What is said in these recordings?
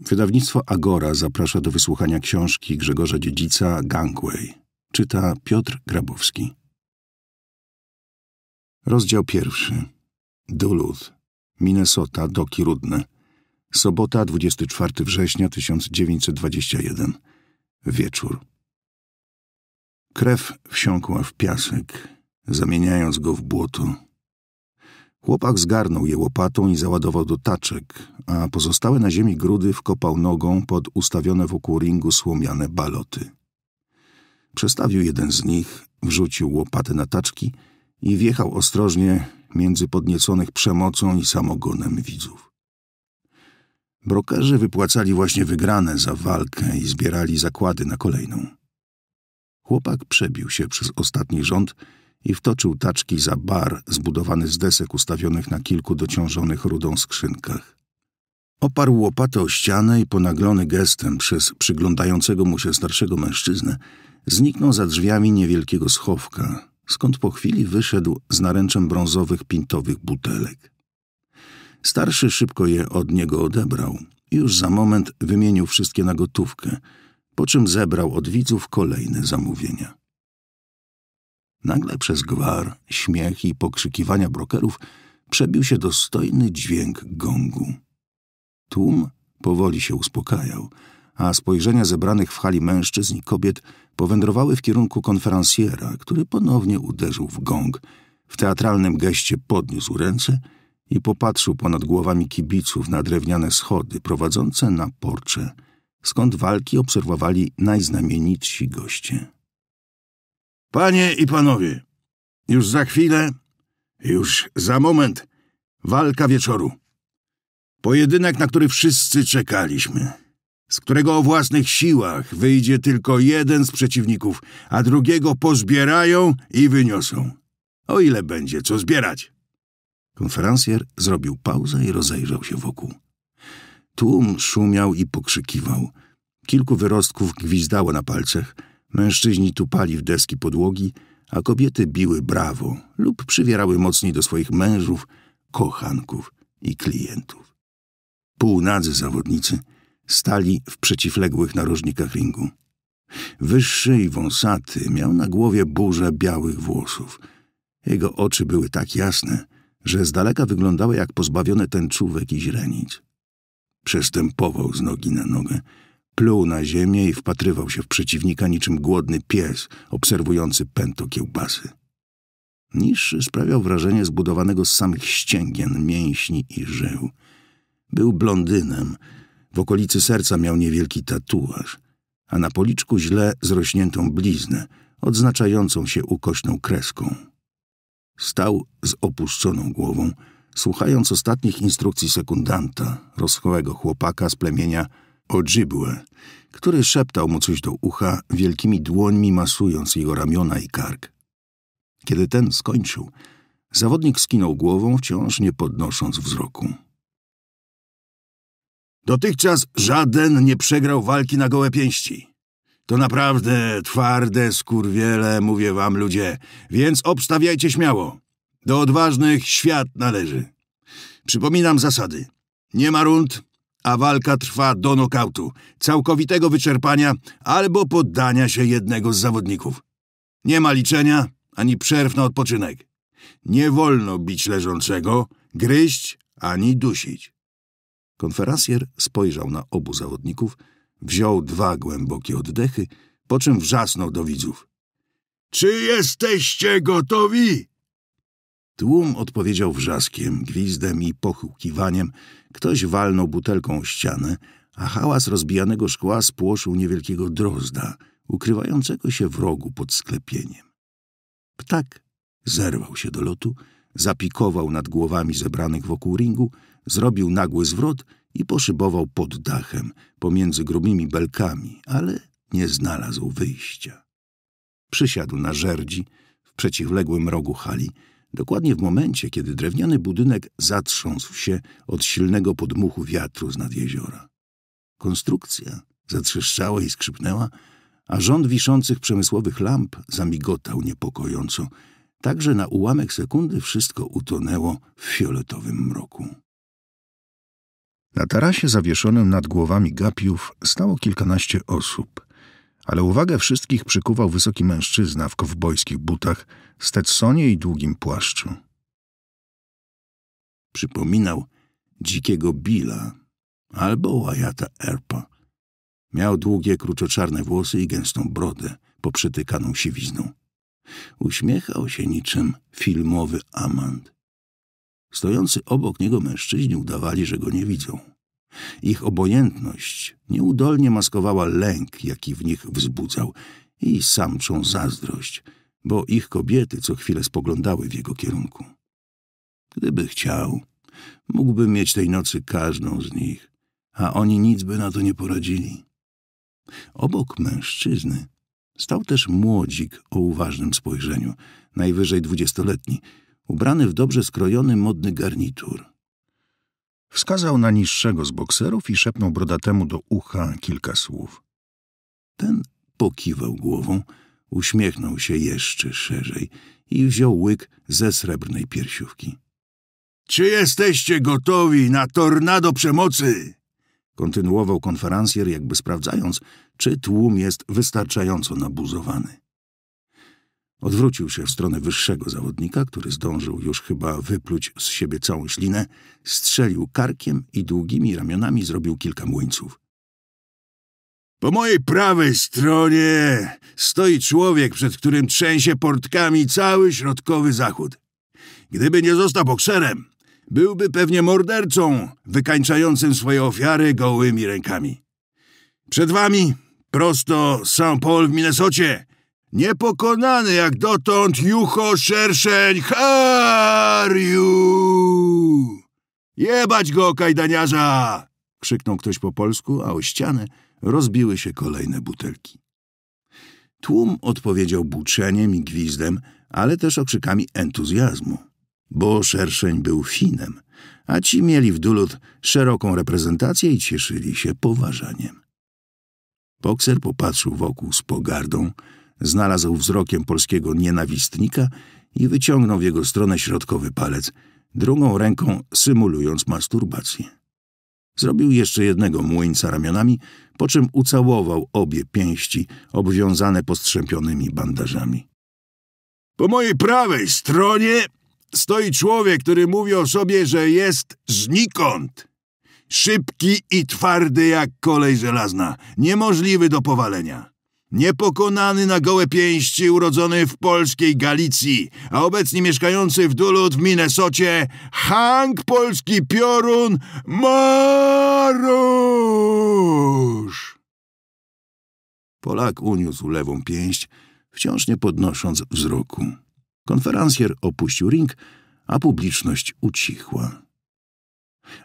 Wydawnictwo Agora zaprasza do wysłuchania książki Grzegorza Dziedzica Gangway. Czyta Piotr Grabowski. Rozdział pierwszy. Duluth, Minnesota, Doki Rudne. Sobota, 24 września 1921. Wieczór. Krew wsiąkła w piasek, zamieniając go w błoto. Chłopak zgarnął je łopatą i załadował do taczek, a pozostałe na ziemi grudy wkopał nogą pod ustawione wokół ringu słomiane baloty. Przestawił jeden z nich, wrzucił łopatę na taczki i wjechał ostrożnie między podnieconych przemocą i samogonem widzów. Brokerzy wypłacali właśnie wygrane za walkę i zbierali zakłady na kolejną. Chłopak przebił się przez ostatni rząd – i wtoczył taczki za bar zbudowany z desek ustawionych na kilku dociążonych rudą skrzynkach. Oparł łopatę o ścianę i ponaglony gestem przez przyglądającego mu się starszego mężczyznę zniknął za drzwiami niewielkiego schowka, skąd po chwili wyszedł z naręczem brązowych pintowych butelek. Starszy szybko je od niego odebrał i już za moment wymienił wszystkie na gotówkę, po czym zebrał od widzów kolejne zamówienia. Nagle przez gwar, śmiech i pokrzykiwania brokerów przebił się dostojny dźwięk gongu. Tłum powoli się uspokajał, a spojrzenia zebranych w hali mężczyzn i kobiet powędrowały w kierunku konferansjera, który ponownie uderzył w gong. W teatralnym geście podniósł ręce i popatrzył ponad głowami kibiców na drewniane schody prowadzące na porcze, skąd walki obserwowali najznamienitsi goście. Panie i panowie, już za chwilę, już za moment, walka wieczoru. Pojedynek, na który wszyscy czekaliśmy, z którego o własnych siłach wyjdzie tylko jeden z przeciwników, a drugiego pozbierają i wyniosą. O ile będzie co zbierać. Konferencjer zrobił pauzę i rozejrzał się wokół. Tłum szumiał i pokrzykiwał. Kilku wyrostków gwizdało na palcach – Mężczyźni tupali w deski podłogi, a kobiety biły brawo lub przywierały mocniej do swoich mężów, kochanków i klientów. Półnadzy zawodnicy stali w przeciwległych narożnikach ringu. Wyższy i wąsaty miał na głowie burzę białych włosów. Jego oczy były tak jasne, że z daleka wyglądały jak pozbawione tęczówek i źrenic. Przestępował z nogi na nogę, Pluł na ziemię i wpatrywał się w przeciwnika niczym głodny pies obserwujący pęto kiełbasy. Niższy sprawiał wrażenie zbudowanego z samych ścięgien, mięśni i żył. Był blondynem, w okolicy serca miał niewielki tatuaż, a na policzku źle zrośniętą bliznę, odznaczającą się ukośną kreską. Stał z opuszczoną głową, słuchając ostatnich instrukcji sekundanta, rosłego chłopaka z plemienia Ojibwe, który szeptał mu coś do ucha, wielkimi dłońmi masując jego ramiona i kark. Kiedy ten skończył, zawodnik skinął głową, wciąż nie podnosząc wzroku. Dotychczas żaden nie przegrał walki na gołe pięści. To naprawdę twarde skurwiele, mówię wam ludzie, więc obstawiajcie śmiało. Do odważnych świat należy. Przypominam zasady. Nie ma rund, a walka trwa do nokautu, całkowitego wyczerpania albo poddania się jednego z zawodników. Nie ma liczenia ani przerw na odpoczynek. Nie wolno bić leżącego, gryźć ani dusić. Konferansjer spojrzał na obu zawodników, wziął dwa głębokie oddechy, po czym wrzasnął do widzów. Czy jesteście gotowi? Tłum odpowiedział wrzaskiem, gwizdem i pochukiwaniem, Ktoś walnął butelką o ścianę, a hałas rozbijanego szkła spłoszył niewielkiego drozda, ukrywającego się w rogu pod sklepieniem. Ptak zerwał się do lotu, zapikował nad głowami zebranych wokół ringu, zrobił nagły zwrot i poszybował pod dachem, pomiędzy grubimi belkami, ale nie znalazł wyjścia. Przysiadł na żerdzi w przeciwległym rogu hali, dokładnie w momencie, kiedy drewniany budynek zatrząsł się od silnego podmuchu wiatru z nad jeziora. Konstrukcja zatrzeszczała i skrzypnęła, a rząd wiszących przemysłowych lamp zamigotał niepokojąco, tak że na ułamek sekundy wszystko utonęło w fioletowym mroku. Na tarasie zawieszonym nad głowami gapiów stało kilkanaście osób – ale uwagę wszystkich przykuwał wysoki mężczyzna w kowbojskich butach, stetsonie i długim płaszczu. Przypominał dzikiego Billa albo Łajata Erpa. Miał długie, kruczoczarne włosy i gęstą brodę, poprzetykaną siwizną. Uśmiechał się niczym filmowy amant. Stojący obok niego mężczyźni udawali, że go nie widzą. Ich obojętność nieudolnie maskowała lęk, jaki w nich wzbudzał, i samczą zazdrość, bo ich kobiety co chwilę spoglądały w jego kierunku. Gdyby chciał, mógłby mieć tej nocy każdą z nich, a oni nic by na to nie poradzili. Obok mężczyzny stał też młodzik o uważnym spojrzeniu, najwyżej dwudziestoletni, ubrany w dobrze skrojony modny garnitur – Wskazał na niższego z bokserów i szepnął brodatemu do ucha kilka słów. Ten pokiwał głową, uśmiechnął się jeszcze szerzej i wziął łyk ze srebrnej piersiówki. Czy jesteście gotowi na tornado przemocy? Kontynuował konferencjer, jakby sprawdzając, czy tłum jest wystarczająco nabuzowany. Odwrócił się w stronę wyższego zawodnika, który zdążył już chyba wypluć z siebie całą ślinę, strzelił karkiem i długimi ramionami zrobił kilka młyńców. Po mojej prawej stronie stoi człowiek, przed którym trzęsie portkami cały środkowy zachód. Gdyby nie został bokserem, byłby pewnie mordercą, wykańczającym swoje ofiary gołymi rękami. Przed wami prosto St. Paul w Minnesocie, Niepokonany jak dotąd Jucho Szerszeń Hariu! Jebać go, kajdaniarza! Krzyknął ktoś po polsku, a o ścianę rozbiły się kolejne butelki. Tłum odpowiedział buczeniem i gwizdem, ale też okrzykami entuzjazmu, bo Szerszeń był Finem, a ci mieli w Dulut szeroką reprezentację i cieszyli się poważaniem. Bokser popatrzył wokół z pogardą, znalazł wzrokiem polskiego nienawistnika i wyciągnął w jego stronę środkowy palec, drugą ręką symulując masturbację. Zrobił jeszcze jednego młyńca ramionami, po czym ucałował obie pięści obwiązane postrzępionymi bandażami. Po mojej prawej stronie stoi człowiek, który mówi o sobie, że jest znikąd. Szybki i twardy jak kolej żelazna, niemożliwy do powalenia. Niepokonany na gołe pięści, urodzony w polskiej Galicji, a obecnie mieszkający w Duluth w Minnesocie, Hank Polski Piorun Marusz! Polak uniósł lewą pięść, wciąż nie podnosząc wzroku. Konferencjer opuścił ring, a publiczność ucichła.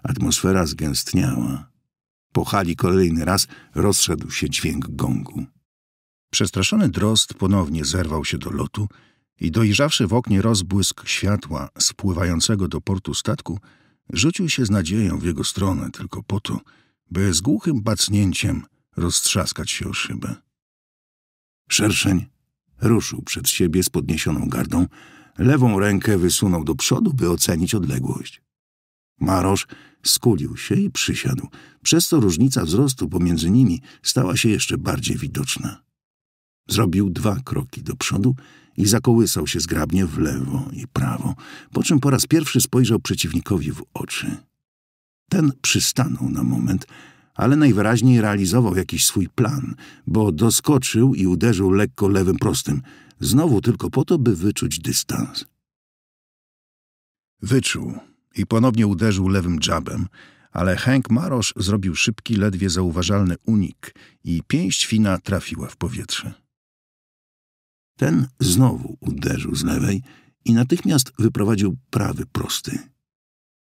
Atmosfera zgęstniała. Po hali kolejny raz rozszedł się dźwięk gongu. Przestraszony drost ponownie zerwał się do lotu i dojrzawszy w oknie rozbłysk światła spływającego do portu statku, rzucił się z nadzieją w jego stronę tylko po to, by z głuchym bacnięciem roztrzaskać się o szybę. Szerszeń ruszył przed siebie z podniesioną gardą, lewą rękę wysunął do przodu, by ocenić odległość. Marosz skulił się i przysiadł, przez co różnica wzrostu pomiędzy nimi stała się jeszcze bardziej widoczna. Zrobił dwa kroki do przodu i zakołysał się zgrabnie w lewo i prawo, po czym po raz pierwszy spojrzał przeciwnikowi w oczy. Ten przystanął na moment, ale najwyraźniej realizował jakiś swój plan, bo doskoczył i uderzył lekko lewym prostym, znowu tylko po to, by wyczuć dystans. Wyczuł i ponownie uderzył lewym jabem, ale Hank Marosz zrobił szybki, ledwie zauważalny unik i pięść Fina trafiła w powietrze. Ten znowu uderzył z lewej i natychmiast wyprowadził prawy prosty.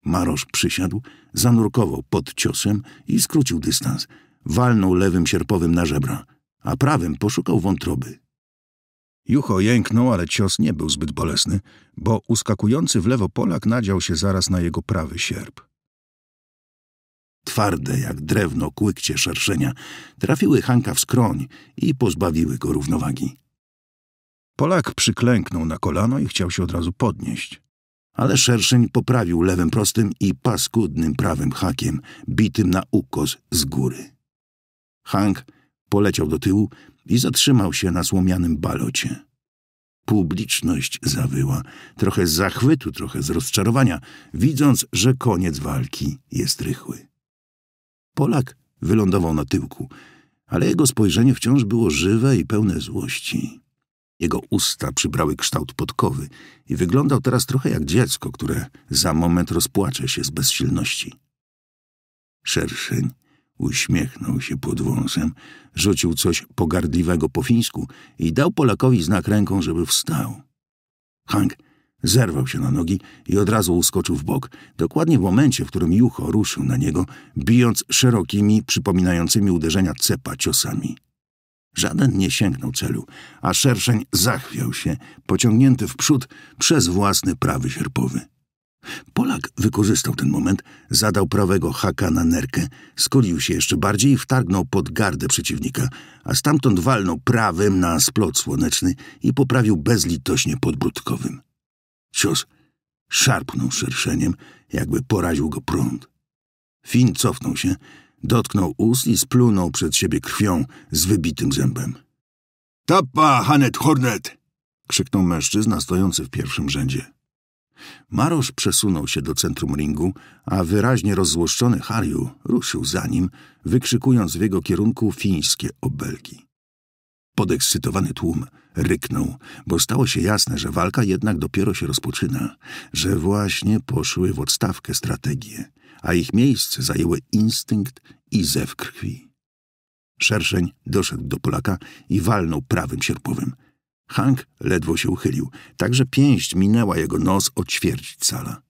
Marosz przysiadł, zanurkował pod ciosem i skrócił dystans. Walnął lewym sierpowym na żebra, a prawym poszukał wątroby. Jucho jęknął, ale cios nie był zbyt bolesny, bo uskakujący w lewo Polak nadział się zaraz na jego prawy sierp. Twarde jak drewno kłykcie szerszenia trafiły Hanka w skroń i pozbawiły go równowagi. Polak przyklęknął na kolano i chciał się od razu podnieść. Ale szerszeń poprawił lewym prostym i paskudnym prawym hakiem, bitym na ukos z góry. Hank poleciał do tyłu i zatrzymał się na słomianym balocie. Publiczność zawyła, trochę z zachwytu, trochę z rozczarowania, widząc, że koniec walki jest rychły. Polak wylądował na tyłku, ale jego spojrzenie wciąż było żywe i pełne złości. Jego usta przybrały kształt podkowy i wyglądał teraz trochę jak dziecko, które za moment rozpłacze się z bezsilności. Szerszeń uśmiechnął się pod wąsem, rzucił coś pogardliwego po fińsku i dał Polakowi znak ręką, żeby wstał. Hank zerwał się na nogi i od razu uskoczył w bok, dokładnie w momencie, w którym Jucho ruszył na niego, bijąc szerokimi, przypominającymi uderzenia cepa ciosami. Żaden nie sięgnął celu, a szerszeń zachwiał się, pociągnięty w przód przez własny prawy sierpowy. Polak wykorzystał ten moment, zadał prawego haka na nerkę, skolił się jeszcze bardziej i wtargnął pod gardę przeciwnika, a stamtąd walnął prawym na splot słoneczny i poprawił bezlitośnie podbródkowym. Cios szarpnął szerszeniem, jakby poraził go prąd. Fin cofnął się, Dotknął ust i splunął przed siebie krwią z wybitym zębem. Tapa, Hanet Hornet! krzyknął mężczyzna stojący w pierwszym rzędzie. Marosz przesunął się do centrum ringu, a wyraźnie rozzłoszczony Hariu ruszył za nim, wykrzykując w jego kierunku fińskie obelgi. Podekscytowany tłum ryknął, bo stało się jasne, że walka jednak dopiero się rozpoczyna, że właśnie poszły w odstawkę strategie, a ich miejsce zajęły instynkt i zew krwi. Szerszeń doszedł do Polaka i walnął prawym sierpowym. Hank ledwo się uchylił, tak że pięść minęła jego nos o ćwierć cala.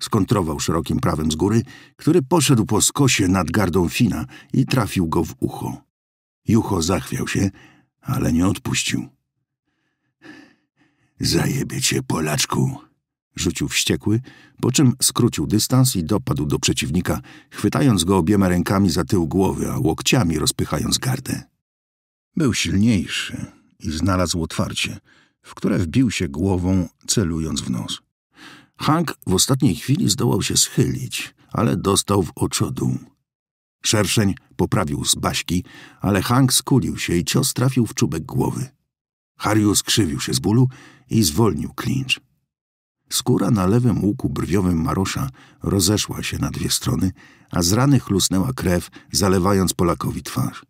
Skontrował szerokim prawem z góry, który poszedł po skosie nad gardą Fina i trafił go w ucho. Jucho zachwiał się, ale nie odpuścił. Zajebie cię, Polaczku! rzucił wściekły, po czym skrócił dystans i dopadł do przeciwnika, chwytając go obiema rękami za tył głowy, a łokciami rozpychając gardę. Był silniejszy i znalazł otwarcie, w które wbił się głową, celując w nos. Hank w ostatniej chwili zdołał się schylić, ale dostał w oczodół. Szerszeń poprawił z baśki, ale Hank skulił się i cios trafił w czubek głowy. Harrius skrzywił się z bólu i zwolnił klincz. Skóra na lewym łuku brwiowym Marosza rozeszła się na dwie strony, a z rany chlusnęła krew, zalewając Polakowi twarz.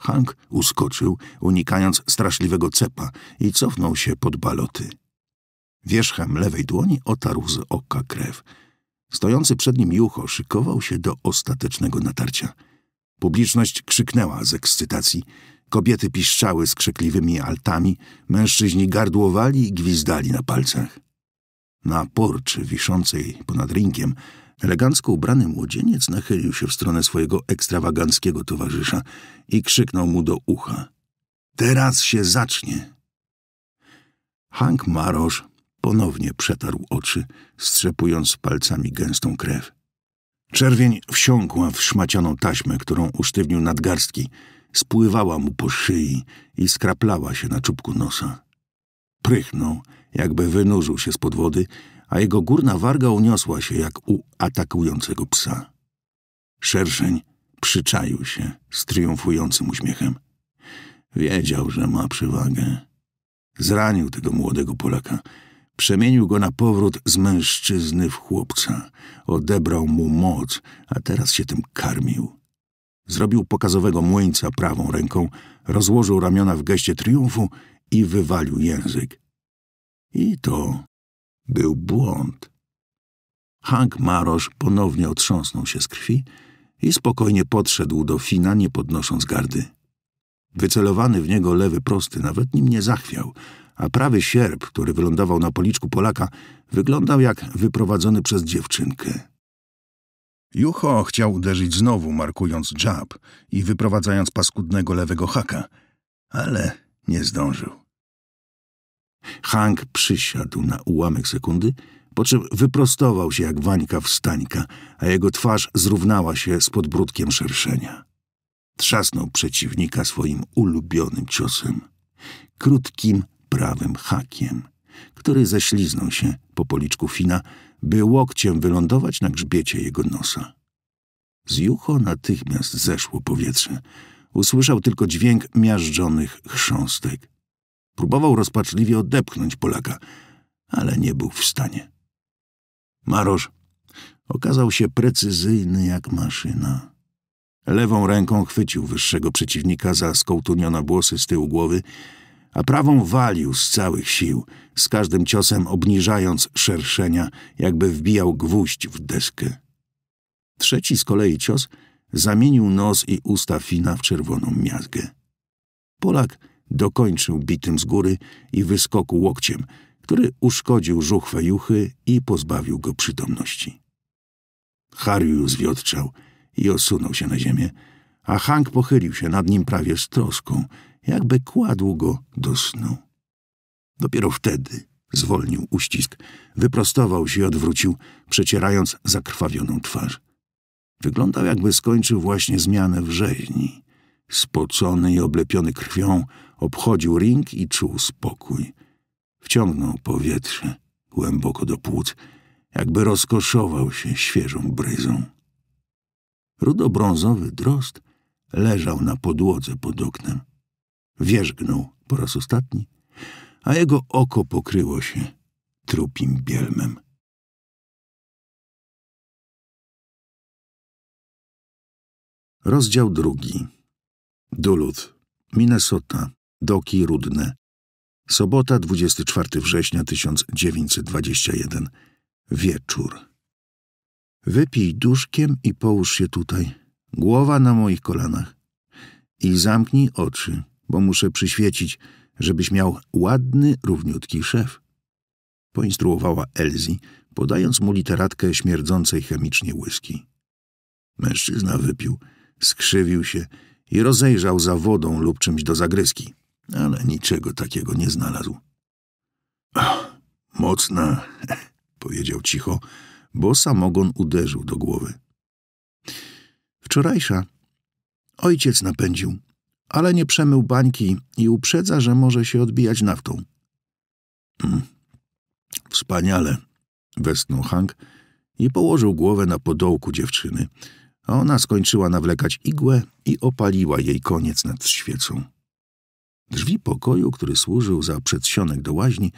Hank uskoczył, unikając straszliwego cepa i cofnął się pod baloty. Wierzchem lewej dłoni otarł z oka krew. Stojący przed nim Jucho szykował się do ostatecznego natarcia. Publiczność krzyknęła z ekscytacji. Kobiety piszczały z krzykliwymi altami, mężczyźni gardłowali i gwizdali na palcach. Na porczy wiszącej ponad rinkiem elegancko ubrany młodzieniec nachylił się w stronę swojego ekstrawaganckiego towarzysza i krzyknął mu do ucha. Teraz się zacznie! Hank Marosz ponownie przetarł oczy, strzepując palcami gęstą krew. Czerwień wsiąkła w szmacianą taśmę, którą usztywnił nadgarstki, spływała mu po szyi i skraplała się na czubku nosa. Prychnął, jakby wynurzył się z pod wody, a jego górna warga uniosła się jak u atakującego psa. Szerszeń przyczaił się z triumfującym uśmiechem. Wiedział, że ma przewagę. Zranił tego młodego Polaka. Przemienił go na powrót z mężczyzny w chłopca. Odebrał mu moc, a teraz się tym karmił. Zrobił pokazowego młyńca prawą ręką, rozłożył ramiona w geście triumfu i wywalił język. I to był błąd. Hank Marosz ponownie otrząsnął się z krwi i spokojnie podszedł do Fina, nie podnosząc gardy. Wycelowany w niego lewy prosty nawet nim nie zachwiał, a prawy sierp, który wylądował na policzku Polaka, wyglądał jak wyprowadzony przez dziewczynkę. Jucho chciał uderzyć znowu, markując jab i wyprowadzając paskudnego lewego haka, ale nie zdążył. Hank przysiadł na ułamek sekundy, po czym wyprostował się jak wańka wstańka, a jego twarz zrównała się z podbródkiem szerszenia. Trzasnął przeciwnika swoim ulubionym ciosem, krótkim, prawym hakiem, który ześliznął się po policzku Fina, by łokciem wylądować na grzbiecie jego nosa. Z jucho natychmiast zeszło powietrze, Usłyszał tylko dźwięk miażdżonych chrząstek. Próbował rozpaczliwie odepchnąć Polaka, ale nie był w stanie. Marosz okazał się precyzyjny jak maszyna. Lewą ręką chwycił wyższego przeciwnika za skołtunione włosy z tyłu głowy, a prawą walił z całych sił, z każdym ciosem obniżając szerszenia, jakby wbijał gwóźdź w deskę. Trzeci z kolei cios – zamienił nos i usta Fina w czerwoną miazgę. Polak dokończył bitym z góry i wyskoku łokciem, który uszkodził żuchwę juchy i pozbawił go przytomności. Harju zwiotczał i osunął się na ziemię, a Hank pochylił się nad nim prawie z troską, jakby kładł go do snu. Dopiero wtedy zwolnił uścisk, wyprostował się i odwrócił, przecierając zakrwawioną twarz. Wyglądał, jakby skończył właśnie zmianę w rzeźni. Spocony i oblepiony krwią, obchodził ring i czuł spokój. Wciągnął powietrze głęboko do płuc, jakby rozkoszował się świeżą bryzą. Rudobrązowy drost leżał na podłodze pod oknem. Wierzgnął po raz ostatni, a jego oko pokryło się trupim bielmem. Rozdział drugi. Duluth, Minnesota, Doki Rudne. Sobota, 24 września 1921. Wieczór. Wypij duszkiem i połóż się tutaj. Głowa na moich kolanach. I zamknij oczy, bo muszę przyświecić, żebyś miał ładny, równiutki szef. Poinstruowała Elzi, podając mu literatkę śmierdzącej chemicznie łyski. Mężczyzna wypił – Skrzywił się i rozejrzał za wodą lub czymś do zagryzki, ale niczego takiego nie znalazł. Ach, mocna, powiedział cicho, bo samogon uderzył do głowy. Wczorajsza. Ojciec napędził, ale nie przemył bańki i uprzedza, że może się odbijać naftą. Mm. Wspaniale, westnął Hank i położył głowę na podołku dziewczyny, a ona skończyła nawlekać igłę i opaliła jej koniec nad świecą. Drzwi pokoju, który służył za przedsionek do łaźni,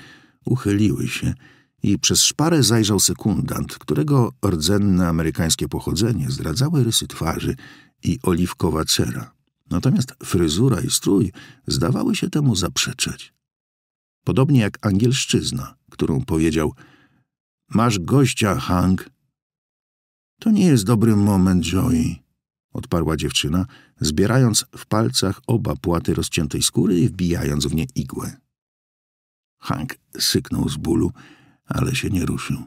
uchyliły się i przez szparę zajrzał sekundant, którego rdzenne amerykańskie pochodzenie zdradzały rysy twarzy i oliwkowa cera. Natomiast fryzura i strój zdawały się temu zaprzeczać. Podobnie jak angielszczyzna, którą powiedział – Masz gościa, Hank, to nie jest dobry moment, Joey, odparła dziewczyna, zbierając w palcach oba płaty rozciętej skóry i wbijając w nie igłę. Hank syknął z bólu, ale się nie ruszył.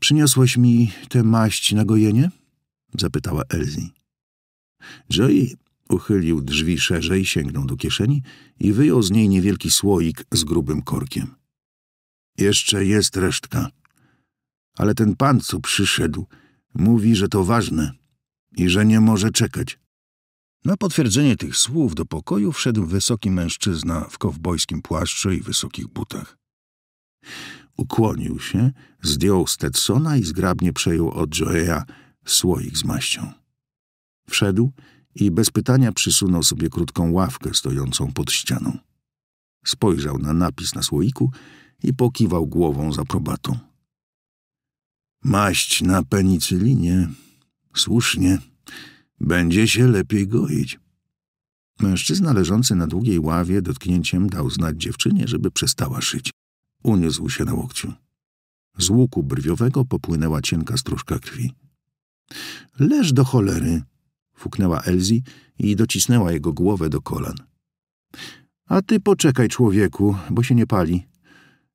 Przyniosłeś mi tę maść na gojenie? zapytała Elsie. Joey uchylił drzwi szerzej, sięgnął do kieszeni i wyjął z niej niewielki słoik z grubym korkiem. Jeszcze jest resztka, ale ten pan, co przyszedł, mówi, że to ważne i że nie może czekać. Na potwierdzenie tych słów do pokoju wszedł wysoki mężczyzna w kowbojskim płaszczu i wysokich butach. Ukłonił się, zdjął Stetsona i zgrabnie przejął od Joeya słoik z maścią. Wszedł i bez pytania przysunął sobie krótką ławkę stojącą pod ścianą. Spojrzał na napis na słoiku i pokiwał głową z aprobatą. Maść na penicylinie, słusznie, będzie się lepiej goić. Mężczyzna leżący na długiej ławie dotknięciem dał znać dziewczynie, żeby przestała szyć. Uniósł się na łokciu. Z łuku brwiowego popłynęła cienka stróżka krwi. Leż do cholery! fuknęła Elzi i docisnęła jego głowę do kolan. A ty poczekaj, człowieku, bo się nie pali.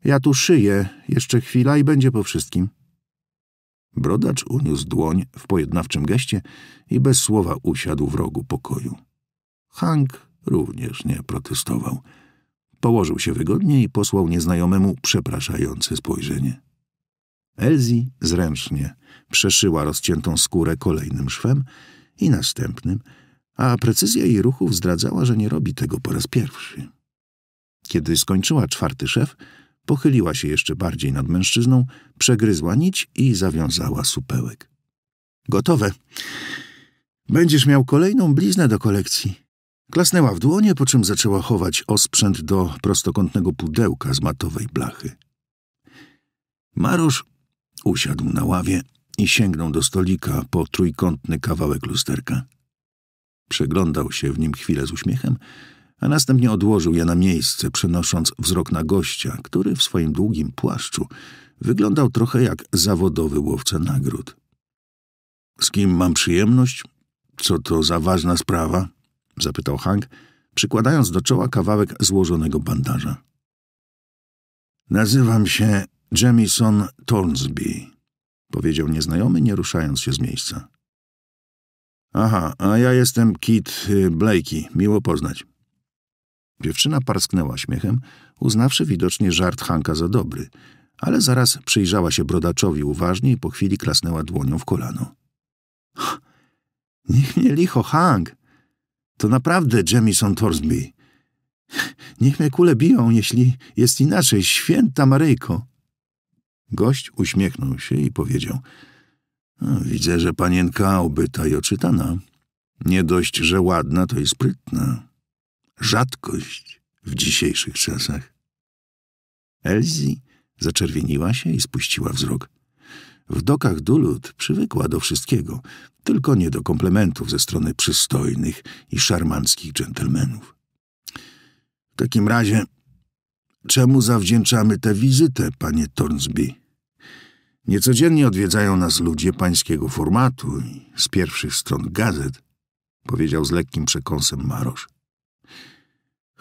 Ja tu szyję, jeszcze chwila i będzie po wszystkim. Brodacz uniósł dłoń w pojednawczym geście i bez słowa usiadł w rogu pokoju. Hank również nie protestował. Położył się wygodnie i posłał nieznajomemu przepraszające spojrzenie. Elzi zręcznie przeszyła rozciętą skórę kolejnym szwem i następnym, a precyzja jej ruchów zdradzała, że nie robi tego po raz pierwszy. Kiedy skończyła czwarty szef, pochyliła się jeszcze bardziej nad mężczyzną, przegryzła nić i zawiązała supełek. Gotowe. Będziesz miał kolejną bliznę do kolekcji. Klasnęła w dłonie, po czym zaczęła chować osprzęt do prostokątnego pudełka z matowej blachy. Marusz usiadł na ławie i sięgnął do stolika po trójkątny kawałek lusterka. Przeglądał się w nim chwilę z uśmiechem, a następnie odłożył je na miejsce, przenosząc wzrok na gościa, który w swoim długim płaszczu wyglądał trochę jak zawodowy łowca nagród. Z kim mam przyjemność? Co to za ważna sprawa? zapytał Hank, przykładając do czoła kawałek złożonego bandaża. Nazywam się Jamison Tornsby, powiedział nieznajomy, nie ruszając się z miejsca. Aha, a ja jestem Kit y, Blakey, miło poznać. Dziewczyna parsknęła śmiechem, uznawszy widocznie żart Hanka za dobry, ale zaraz przyjrzała się brodaczowi uważnie i po chwili klasnęła dłonią w kolano. Niech mnie licho, Hank! To naprawdę Jamison Thorsby. Niech mnie kule biją, jeśli jest inaczej, święta Maryjko. Gość uśmiechnął się i powiedział — Widzę, że panienka obyta i oczytana. Nie dość, że ładna, to i sprytna rzadkość w dzisiejszych czasach. Elzi zaczerwieniła się i spuściła wzrok. W dokach Dulut przywykła do wszystkiego, tylko nie do komplementów ze strony przystojnych i szarmanckich dżentelmenów. W takim razie, czemu zawdzięczamy tę wizytę, panie Tornsby? Niecodziennie odwiedzają nas ludzie pańskiego formatu i z pierwszych stron gazet, powiedział z lekkim przekąsem Marosz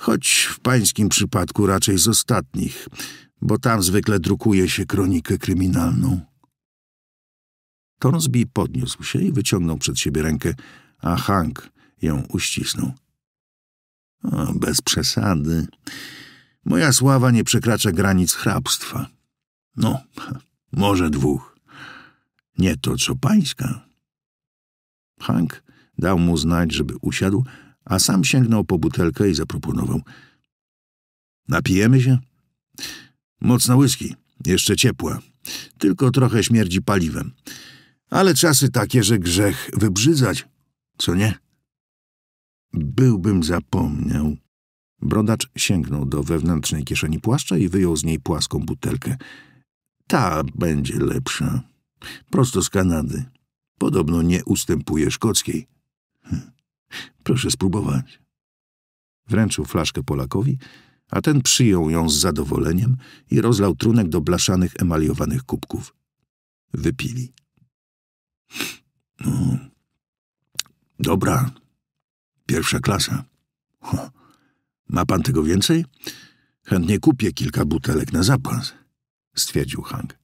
choć w pańskim przypadku raczej z ostatnich, bo tam zwykle drukuje się kronikę kryminalną. Tornsby podniósł się i wyciągnął przed siebie rękę, a Hank ją uścisnął. O, bez przesady. Moja sława nie przekracza granic hrabstwa. No, może dwóch. Nie to, co pańska. Hank dał mu znać, żeby usiadł, a sam sięgnął po butelkę i zaproponował. Napijemy się? Mocna whisky, jeszcze ciepła. Tylko trochę śmierdzi paliwem. Ale czasy takie, że grzech wybrzydzać, co nie? Byłbym zapomniał. Brodacz sięgnął do wewnętrznej kieszeni płaszcza i wyjął z niej płaską butelkę. Ta będzie lepsza. Prosto z Kanady. Podobno nie ustępuje szkockiej. Hm. Proszę spróbować. Wręczył flaszkę Polakowi, a ten przyjął ją z zadowoleniem i rozlał trunek do blaszanych, emaliowanych kubków. Wypili. No, dobra. Pierwsza klasa. Ho. Ma pan tego więcej? Chętnie kupię kilka butelek na zapas, stwierdził Hank.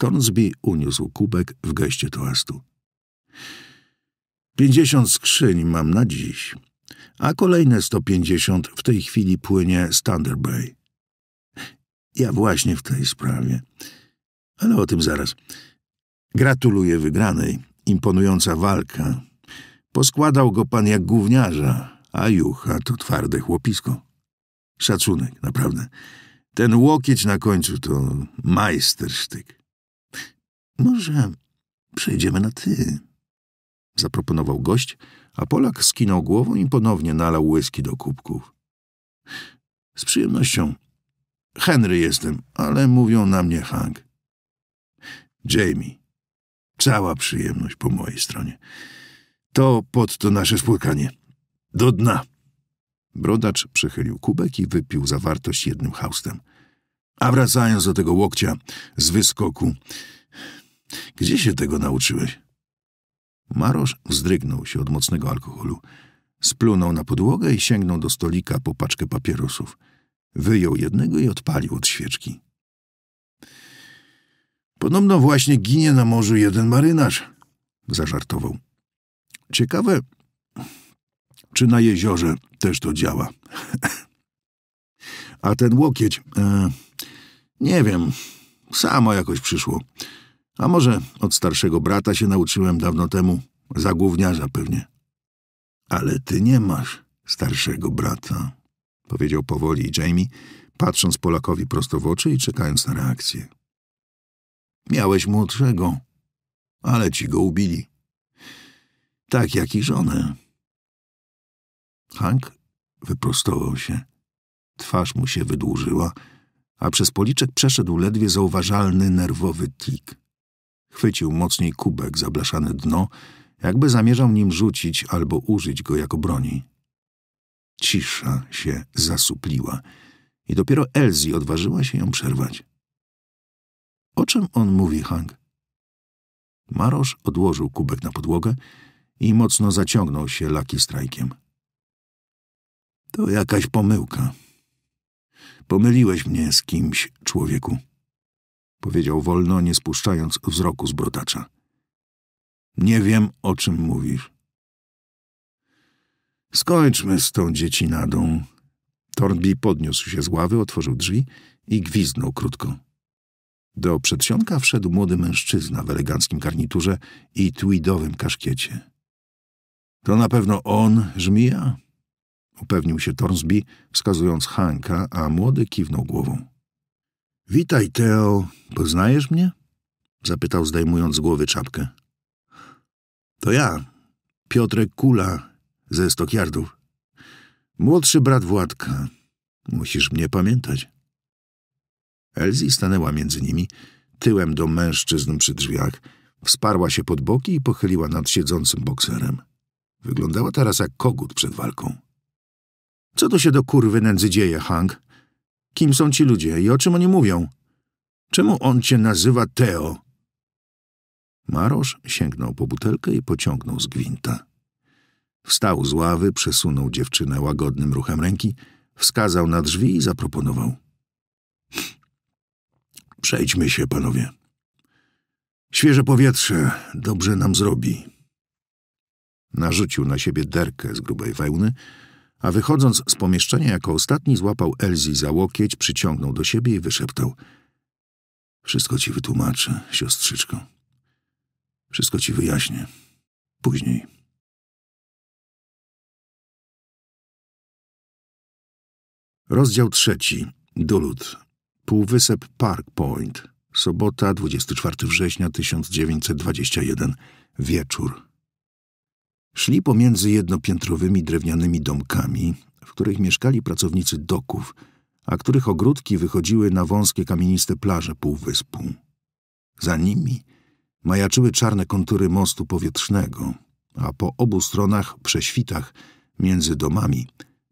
Cornsby uniósł kubek w geście toastu. Pięćdziesiąt skrzyń mam na dziś, a kolejne sto pięćdziesiąt w tej chwili płynie z Thunder Bay. Ja właśnie w tej sprawie. Ale o tym zaraz. Gratuluję wygranej. Imponująca walka. Poskładał go pan jak gówniarza, a Jucha to twarde chłopisko. Szacunek, naprawdę. Ten łokieć na końcu to majstersztyk. Może przejdziemy na ty zaproponował gość, a Polak skinął głową i ponownie nalał łyski do kubków. Z przyjemnością. Henry jestem, ale mówią na mnie Hank. Jamie. Cała przyjemność po mojej stronie. To pod to nasze spłykanie. Do dna. Brodacz przechylił kubek i wypił zawartość jednym haustem. A wracając do tego łokcia z wyskoku. Gdzie się tego nauczyłeś? Marosz wzdrygnął się od mocnego alkoholu. Splunął na podłogę i sięgnął do stolika po paczkę papierosów. Wyjął jednego i odpalił od świeczki. Podobno właśnie ginie na morzu jeden marynarz, zażartował. Ciekawe, czy na jeziorze też to działa. A ten łokieć, e, nie wiem, samo jakoś przyszło. A może od starszego brata się nauczyłem dawno temu, za gówniarza pewnie. Ale ty nie masz starszego brata, powiedział powoli Jamie, patrząc Polakowi prosto w oczy i czekając na reakcję. Miałeś młodszego, ale ci go ubili. Tak jak i żonę. Hank wyprostował się. Twarz mu się wydłużyła, a przez policzek przeszedł ledwie zauważalny nerwowy tik. Chwycił mocniej kubek za blaszane dno, jakby zamierzał nim rzucić albo użyć go jako broni. Cisza się zasupliła i dopiero Elsie odważyła się ją przerwać. O czym on mówi, Hank? Marosz odłożył kubek na podłogę i mocno zaciągnął się laki strajkiem. To jakaś pomyłka. Pomyliłeś mnie z kimś, człowieku powiedział wolno, nie spuszczając wzroku z brodacza. Nie wiem, o czym mówisz. Skończmy z tą dziecinadą. Tornby podniósł się z ławy, otworzył drzwi i gwizdnął krótko. Do przedsionka wszedł młody mężczyzna w eleganckim garniturze i tweedowym kaszkiecie. To na pewno on żmija? Upewnił się Tornsby, wskazując Hanka, a młody kiwnął głową. Witaj, Teo. Poznajesz mnie? Zapytał, zdejmując z głowy czapkę. To ja, Piotrek Kula ze Stokiardów. Młodszy brat Władka. Musisz mnie pamiętać. Elzi stanęła między nimi, tyłem do mężczyzn przy drzwiach. Wsparła się pod boki i pochyliła nad siedzącym bokserem. Wyglądała teraz jak kogut przed walką. Co to się do kurwy nędzy dzieje, Hank? Kim są ci ludzie i o czym oni mówią? Czemu on cię nazywa Teo? Marosz sięgnął po butelkę i pociągnął z gwinta. Wstał z ławy, przesunął dziewczynę łagodnym ruchem ręki, wskazał na drzwi i zaproponował. Przejdźmy się, panowie. Świeże powietrze dobrze nam zrobi. Narzucił na siebie derkę z grubej wełny, a wychodząc z pomieszczenia jako ostatni złapał Elzi za łokieć, przyciągnął do siebie i wyszeptał. Wszystko ci wytłumaczę, siostrzyczko. Wszystko ci wyjaśnię. Później. Rozdział trzeci. Duluth. Półwysep Park Point. Sobota, 24 września 1921. Wieczór. Szli pomiędzy jednopiętrowymi drewnianymi domkami, w których mieszkali pracownicy doków, a których ogródki wychodziły na wąskie kamieniste plaże półwyspu. Za nimi majaczyły czarne kontury mostu powietrznego, a po obu stronach prześwitach między domami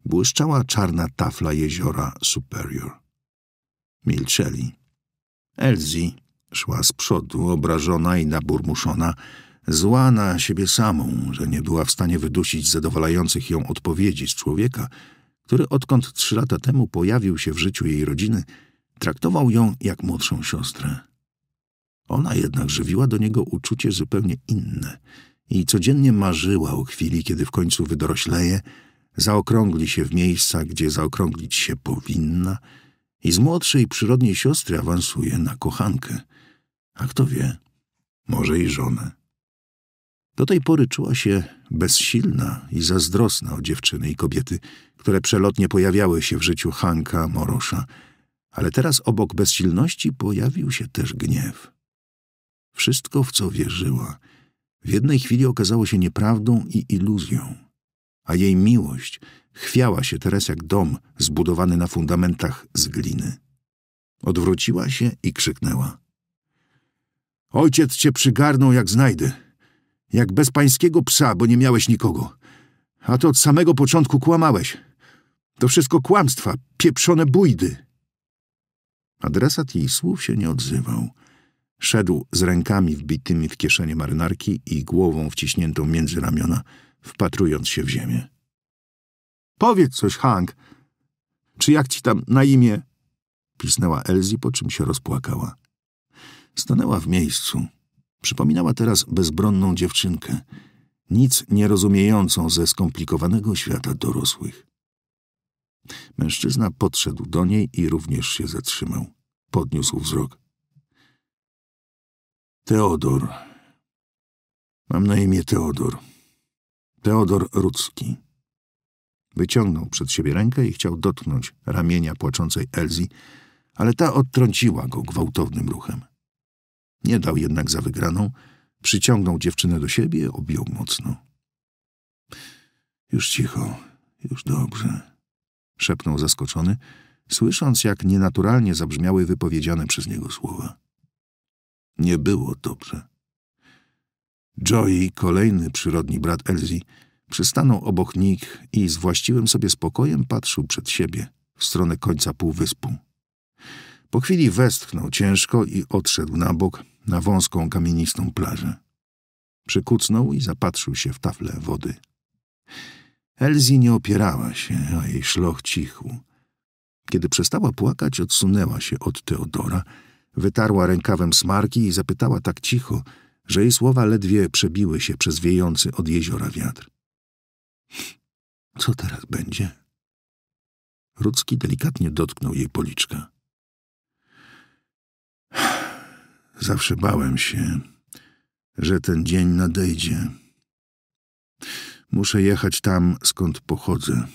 błyszczała czarna tafla jeziora Superior. Milczeli. Elsie szła z przodu, obrażona i naburmuszona, zła na siebie samą, że nie była w stanie wydusić zadowalających ją odpowiedzi z człowieka, który odkąd trzy lata temu pojawił się w życiu jej rodziny, traktował ją jak młodszą siostrę. Ona jednak żywiła do niego uczucie zupełnie inne i codziennie marzyła o chwili, kiedy w końcu wydorośleje, zaokrągli się w miejsca, gdzie zaokrąglić się powinna i z młodszej przyrodniej siostry awansuje na kochankę. A kto wie, może i żonę. Do tej pory czuła się bezsilna i zazdrosna o dziewczyny i kobiety, które przelotnie pojawiały się w życiu Hanka Morosza, ale teraz obok bezsilności pojawił się też gniew. Wszystko, w co wierzyła, w jednej chwili okazało się nieprawdą i iluzją, a jej miłość chwiała się teraz jak dom zbudowany na fundamentach z gliny. Odwróciła się i krzyknęła. Ojciec cię przygarnął, jak znajdę. Jak bez pańskiego psa, bo nie miałeś nikogo. A to od samego początku kłamałeś. To wszystko kłamstwa, pieprzone bójdy. Adresat jej słów się nie odzywał. Szedł z rękami wbitymi w kieszenie marynarki i głową wciśniętą między ramiona, wpatrując się w ziemię. Powiedz coś, Hank. Czy jak ci tam na imię? Pisnęła Elzi, po czym się rozpłakała. Stanęła w miejscu, Przypominała teraz bezbronną dziewczynkę, nic nie rozumiejącą ze skomplikowanego świata dorosłych. Mężczyzna podszedł do niej i również się zatrzymał. Podniósł wzrok. Teodor. Mam na imię Teodor. Teodor Rudzki. Wyciągnął przed siebie rękę i chciał dotknąć ramienia płaczącej Elzi, ale ta odtrąciła go gwałtownym ruchem. Nie dał jednak za wygraną, przyciągnął dziewczynę do siebie, objął mocno. Już cicho, już dobrze, szepnął zaskoczony, słysząc, jak nienaturalnie zabrzmiały wypowiedziane przez niego słowa. Nie było dobrze. Joey, kolejny przyrodni brat Elzy, przystanął obok nich i z właściwym sobie spokojem patrzył przed siebie, w stronę końca półwyspu. Po chwili westchnął ciężko i odszedł na bok, na wąską, kamienistą plażę. Przykucnął i zapatrzył się w taflę wody. Elzi nie opierała się, a jej szloch cichł. Kiedy przestała płakać, odsunęła się od Teodora, wytarła rękawem smarki i zapytała tak cicho, że jej słowa ledwie przebiły się przez wiejący od jeziora wiatr. Co teraz będzie? Rudzki delikatnie dotknął jej policzka. Zawsze bałem się, że ten dzień nadejdzie. Muszę jechać tam, skąd pochodzę,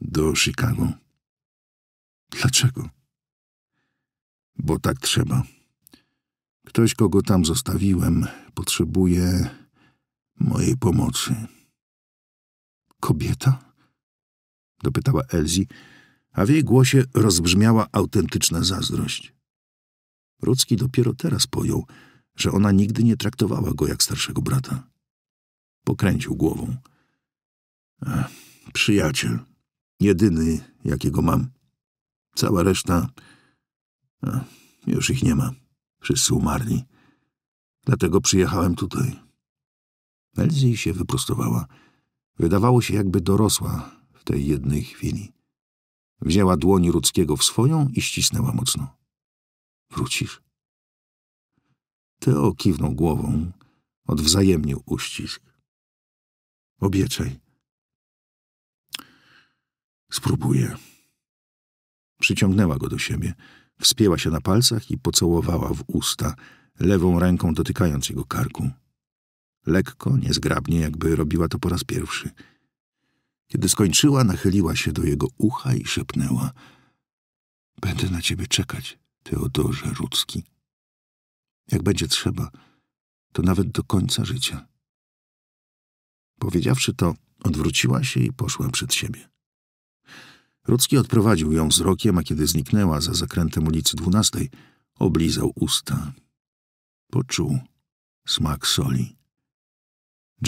do Chicago. Dlaczego? Bo tak trzeba. Ktoś, kogo tam zostawiłem, potrzebuje mojej pomocy. Kobieta? dopytała Elzi, a w jej głosie rozbrzmiała autentyczna zazdrość. Rudzki dopiero teraz pojął, że ona nigdy nie traktowała go jak starszego brata. Pokręcił głową. Ach, przyjaciel. Jedyny, jakiego mam. Cała reszta... Ach, już ich nie ma. Wszyscy umarli. Dlatego przyjechałem tutaj. Elzie się wyprostowała. Wydawało się, jakby dorosła w tej jednej chwili. Wzięła dłoń Rudzkiego w swoją i ścisnęła mocno. Wrócisz? Teo kiwnął głową, odwzajemnił uścisk. Obieczaj. Spróbuję. Przyciągnęła go do siebie, wspięła się na palcach i pocałowała w usta, lewą ręką dotykając jego karku. Lekko, niezgrabnie, jakby robiła to po raz pierwszy. Kiedy skończyła, nachyliła się do jego ucha i szepnęła — Będę na ciebie czekać. Teodorze Rudzki. Jak będzie trzeba, to nawet do końca życia. Powiedziawszy to, odwróciła się i poszła przed siebie. Rudzki odprowadził ją wzrokiem, a kiedy zniknęła za zakrętem ulicy Dwunastej, oblizał usta. Poczuł smak soli.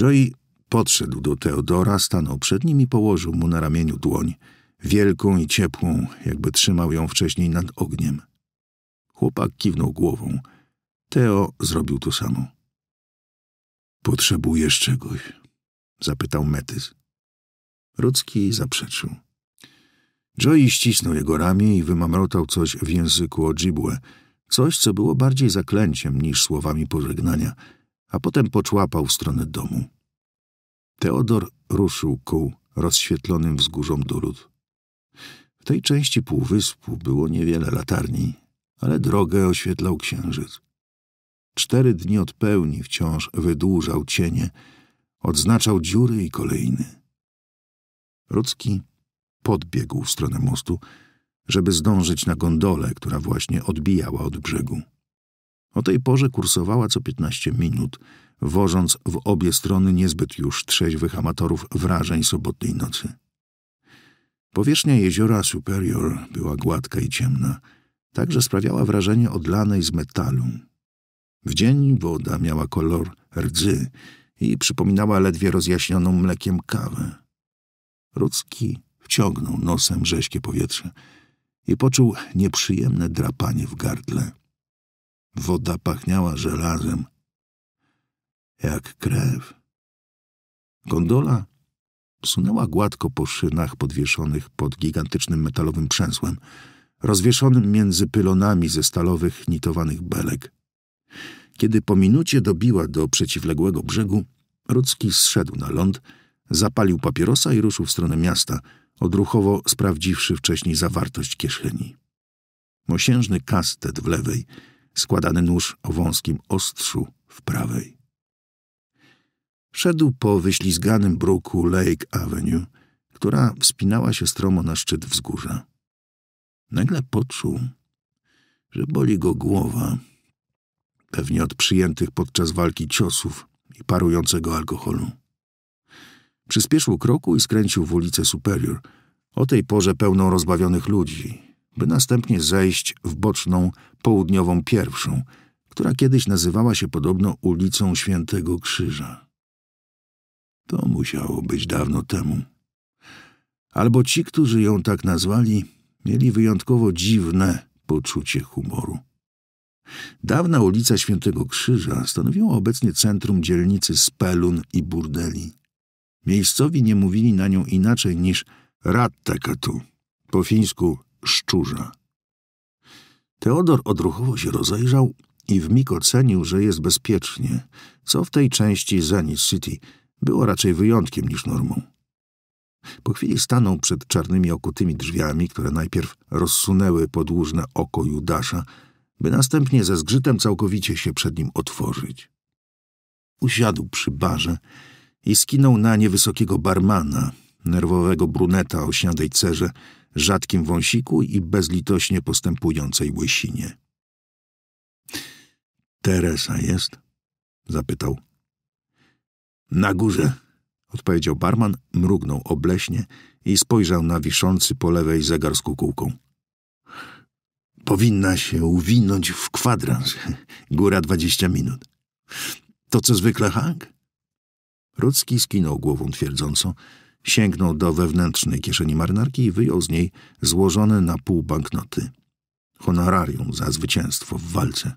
Joey podszedł do Teodora, stanął przed nim i położył mu na ramieniu dłoń, wielką i ciepłą, jakby trzymał ją wcześniej nad ogniem. Chłopak kiwnął głową. Teo zrobił to samo. Potrzebujesz czegoś? zapytał Metys. Rudzki zaprzeczył. Joey ścisnął jego ramię i wymamrotał coś w języku Ojibwe, coś, co było bardziej zaklęciem niż słowami pożegnania, a potem poczłapał w stronę domu. Teodor ruszył ku rozświetlonym wzgórzom Durut. W tej części półwyspu było niewiele latarni, ale drogę oświetlał księżyc. Cztery dni od pełni wciąż wydłużał cienie, odznaczał dziury i kolejny. Rocki podbiegł w stronę mostu, żeby zdążyć na gondolę, która właśnie odbijała od brzegu. O tej porze kursowała co piętnaście minut, wożąc w obie strony niezbyt już trzeźwych amatorów wrażeń sobotniej nocy. Powierzchnia jeziora Superior była gładka i ciemna – także sprawiała wrażenie odlanej z metalu. W dzień woda miała kolor rdzy i przypominała ledwie rozjaśnioną mlekiem kawę. Rudzki wciągnął nosem rzeźkie powietrze i poczuł nieprzyjemne drapanie w gardle. Woda pachniała żelazem, jak krew. Gondola sunęła gładko po szynach podwieszonych pod gigantycznym metalowym przęsłem – rozwieszonym między pylonami ze stalowych, nitowanych belek. Kiedy po minucie dobiła do przeciwległego brzegu, Rudzki zszedł na ląd, zapalił papierosa i ruszył w stronę miasta, odruchowo sprawdziwszy wcześniej zawartość kieszeni. Mosiężny kastet w lewej, składany nóż o wąskim ostrzu w prawej. Szedł po wyślizganym bruku Lake Avenue, która wspinała się stromo na szczyt wzgórza. Nagle poczuł, że boli go głowa, pewnie od przyjętych podczas walki ciosów i parującego alkoholu. Przyspieszył kroku i skręcił w ulicę Superior, o tej porze pełną rozbawionych ludzi, by następnie zejść w boczną, południową pierwszą, która kiedyś nazywała się podobno ulicą Świętego Krzyża. To musiało być dawno temu. Albo ci, którzy ją tak nazwali, mieli wyjątkowo dziwne poczucie humoru. Dawna ulica Świętego Krzyża stanowiła obecnie centrum dzielnicy Spelun i Burdeli. Miejscowi nie mówili na nią inaczej niż Rattekatu, po fińsku szczurza. Teodor odruchowo się rozejrzał i w wmik ocenił, że jest bezpiecznie, co w tej części Zenit City było raczej wyjątkiem niż normą. Po chwili stanął przed czarnymi okutymi drzwiami, które najpierw rozsunęły podłużne oko Judasza, by następnie ze zgrzytem całkowicie się przed nim otworzyć. Usiadł przy barze i skinął na niewysokiego barmana, nerwowego bruneta o śniadej cerze, rzadkim wąsiku i bezlitośnie postępującej łysinie. Teresa jest? zapytał. Na górze, odpowiedział barman, mrugnął obleśnie i spojrzał na wiszący po lewej zegar z kukułką. Powinna się uwinąć w kwadrans. Góra dwadzieścia minut. To co zwykle hang? Rudzki skinął głową twierdząco, sięgnął do wewnętrznej kieszeni marynarki i wyjął z niej złożone na pół banknoty. Honorarium za zwycięstwo w walce.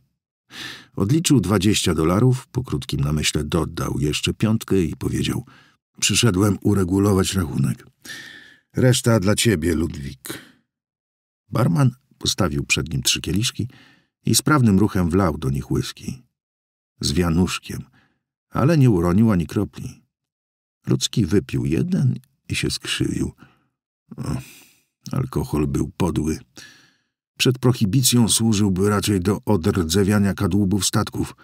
Odliczył dwadzieścia dolarów, po krótkim namyśle dodał jeszcze piątkę i powiedział – Przyszedłem uregulować rachunek. Reszta dla ciebie, Ludwik. Barman postawił przed nim trzy kieliszki i sprawnym ruchem wlał do nich whisky. Z wianuszkiem, ale nie uronił ani kropli. Ludzki wypił jeden i się skrzywił. O, alkohol był podły. Przed prohibicją służyłby raczej do odrdzewiania kadłubów statków,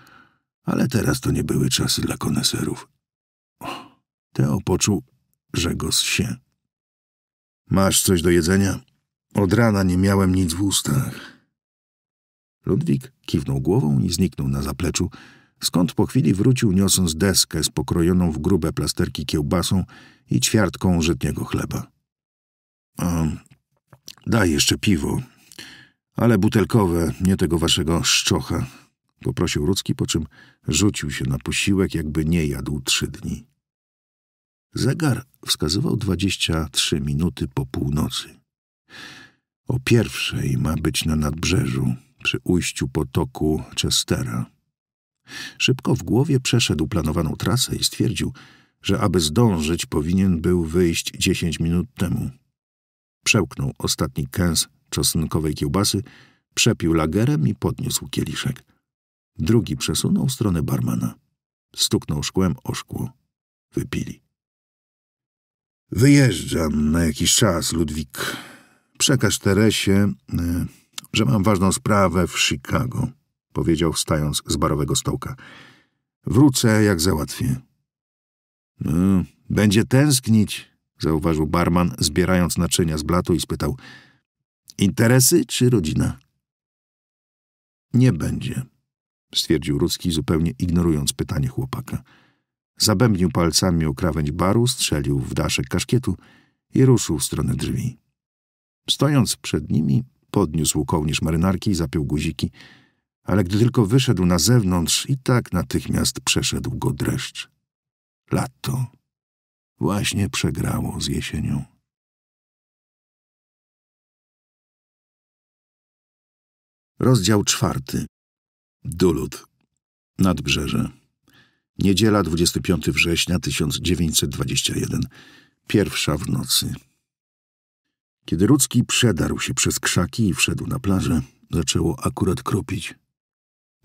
ale teraz to nie były czasy dla koneserów. O. Teo poczuł, że go się. Masz coś do jedzenia? Od rana nie miałem nic w ustach. Ludwik kiwnął głową i zniknął na zapleczu, skąd po chwili wrócił niosąc deskę z pokrojoną w grube plasterki kiełbasą i ćwiartką żytniego chleba. A, daj jeszcze piwo, ale butelkowe, nie tego waszego szczocha, poprosił Rudzki, po czym rzucił się na posiłek, jakby nie jadł trzy dni. Zegar wskazywał 23 minuty po północy. O pierwszej ma być na nadbrzeżu, przy ujściu potoku Chestera. Szybko w głowie przeszedł planowaną trasę i stwierdził, że aby zdążyć, powinien był wyjść 10 minut temu. Przełknął ostatni kęs czosnkowej kiełbasy, przepił lagerem i podniósł kieliszek. Drugi przesunął stronę barmana. Stuknął szkłem o szkło. Wypili. Wyjeżdżam na jakiś czas, Ludwik. Przekaż Teresie, e, że mam ważną sprawę w Chicago, powiedział wstając z barowego stołka. Wrócę, jak załatwię. No, będzie tęsknić, zauważył barman, zbierając naczynia z blatu i spytał. Interesy czy rodzina? Nie będzie, stwierdził Rudzki, zupełnie ignorując pytanie chłopaka. Zabębnił palcami o krawędź baru, strzelił w daszek kaszkietu i ruszył w stronę drzwi. Stojąc przed nimi, podniósł kołnierz marynarki i zapiął guziki, ale gdy tylko wyszedł na zewnątrz, i tak natychmiast przeszedł go dreszcz. Lato właśnie przegrało z jesienią. Rozdział czwarty. Dulud. Nadbrzeże. Niedziela 25 września 1921. Pierwsza w nocy. Kiedy Rudzki przedarł się przez krzaki i wszedł na plażę, zaczęło akurat kropić.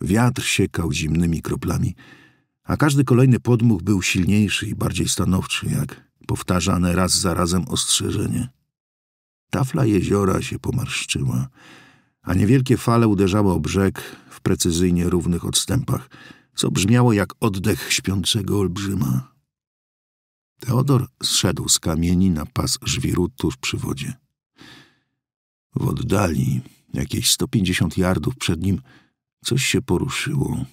Wiatr siekał zimnymi kroplami, a każdy kolejny podmuch był silniejszy i bardziej stanowczy, jak powtarzane raz za razem ostrzeżenie. Tafla jeziora się pomarszczyła, a niewielkie fale uderzały o brzeg w precyzyjnie równych odstępach – co brzmiało jak oddech śpiącego olbrzyma. Teodor zszedł z kamieni na pas żwiru tuż przy wodzie. W oddali, jakieś 150 yardów przed nim, coś się poruszyło,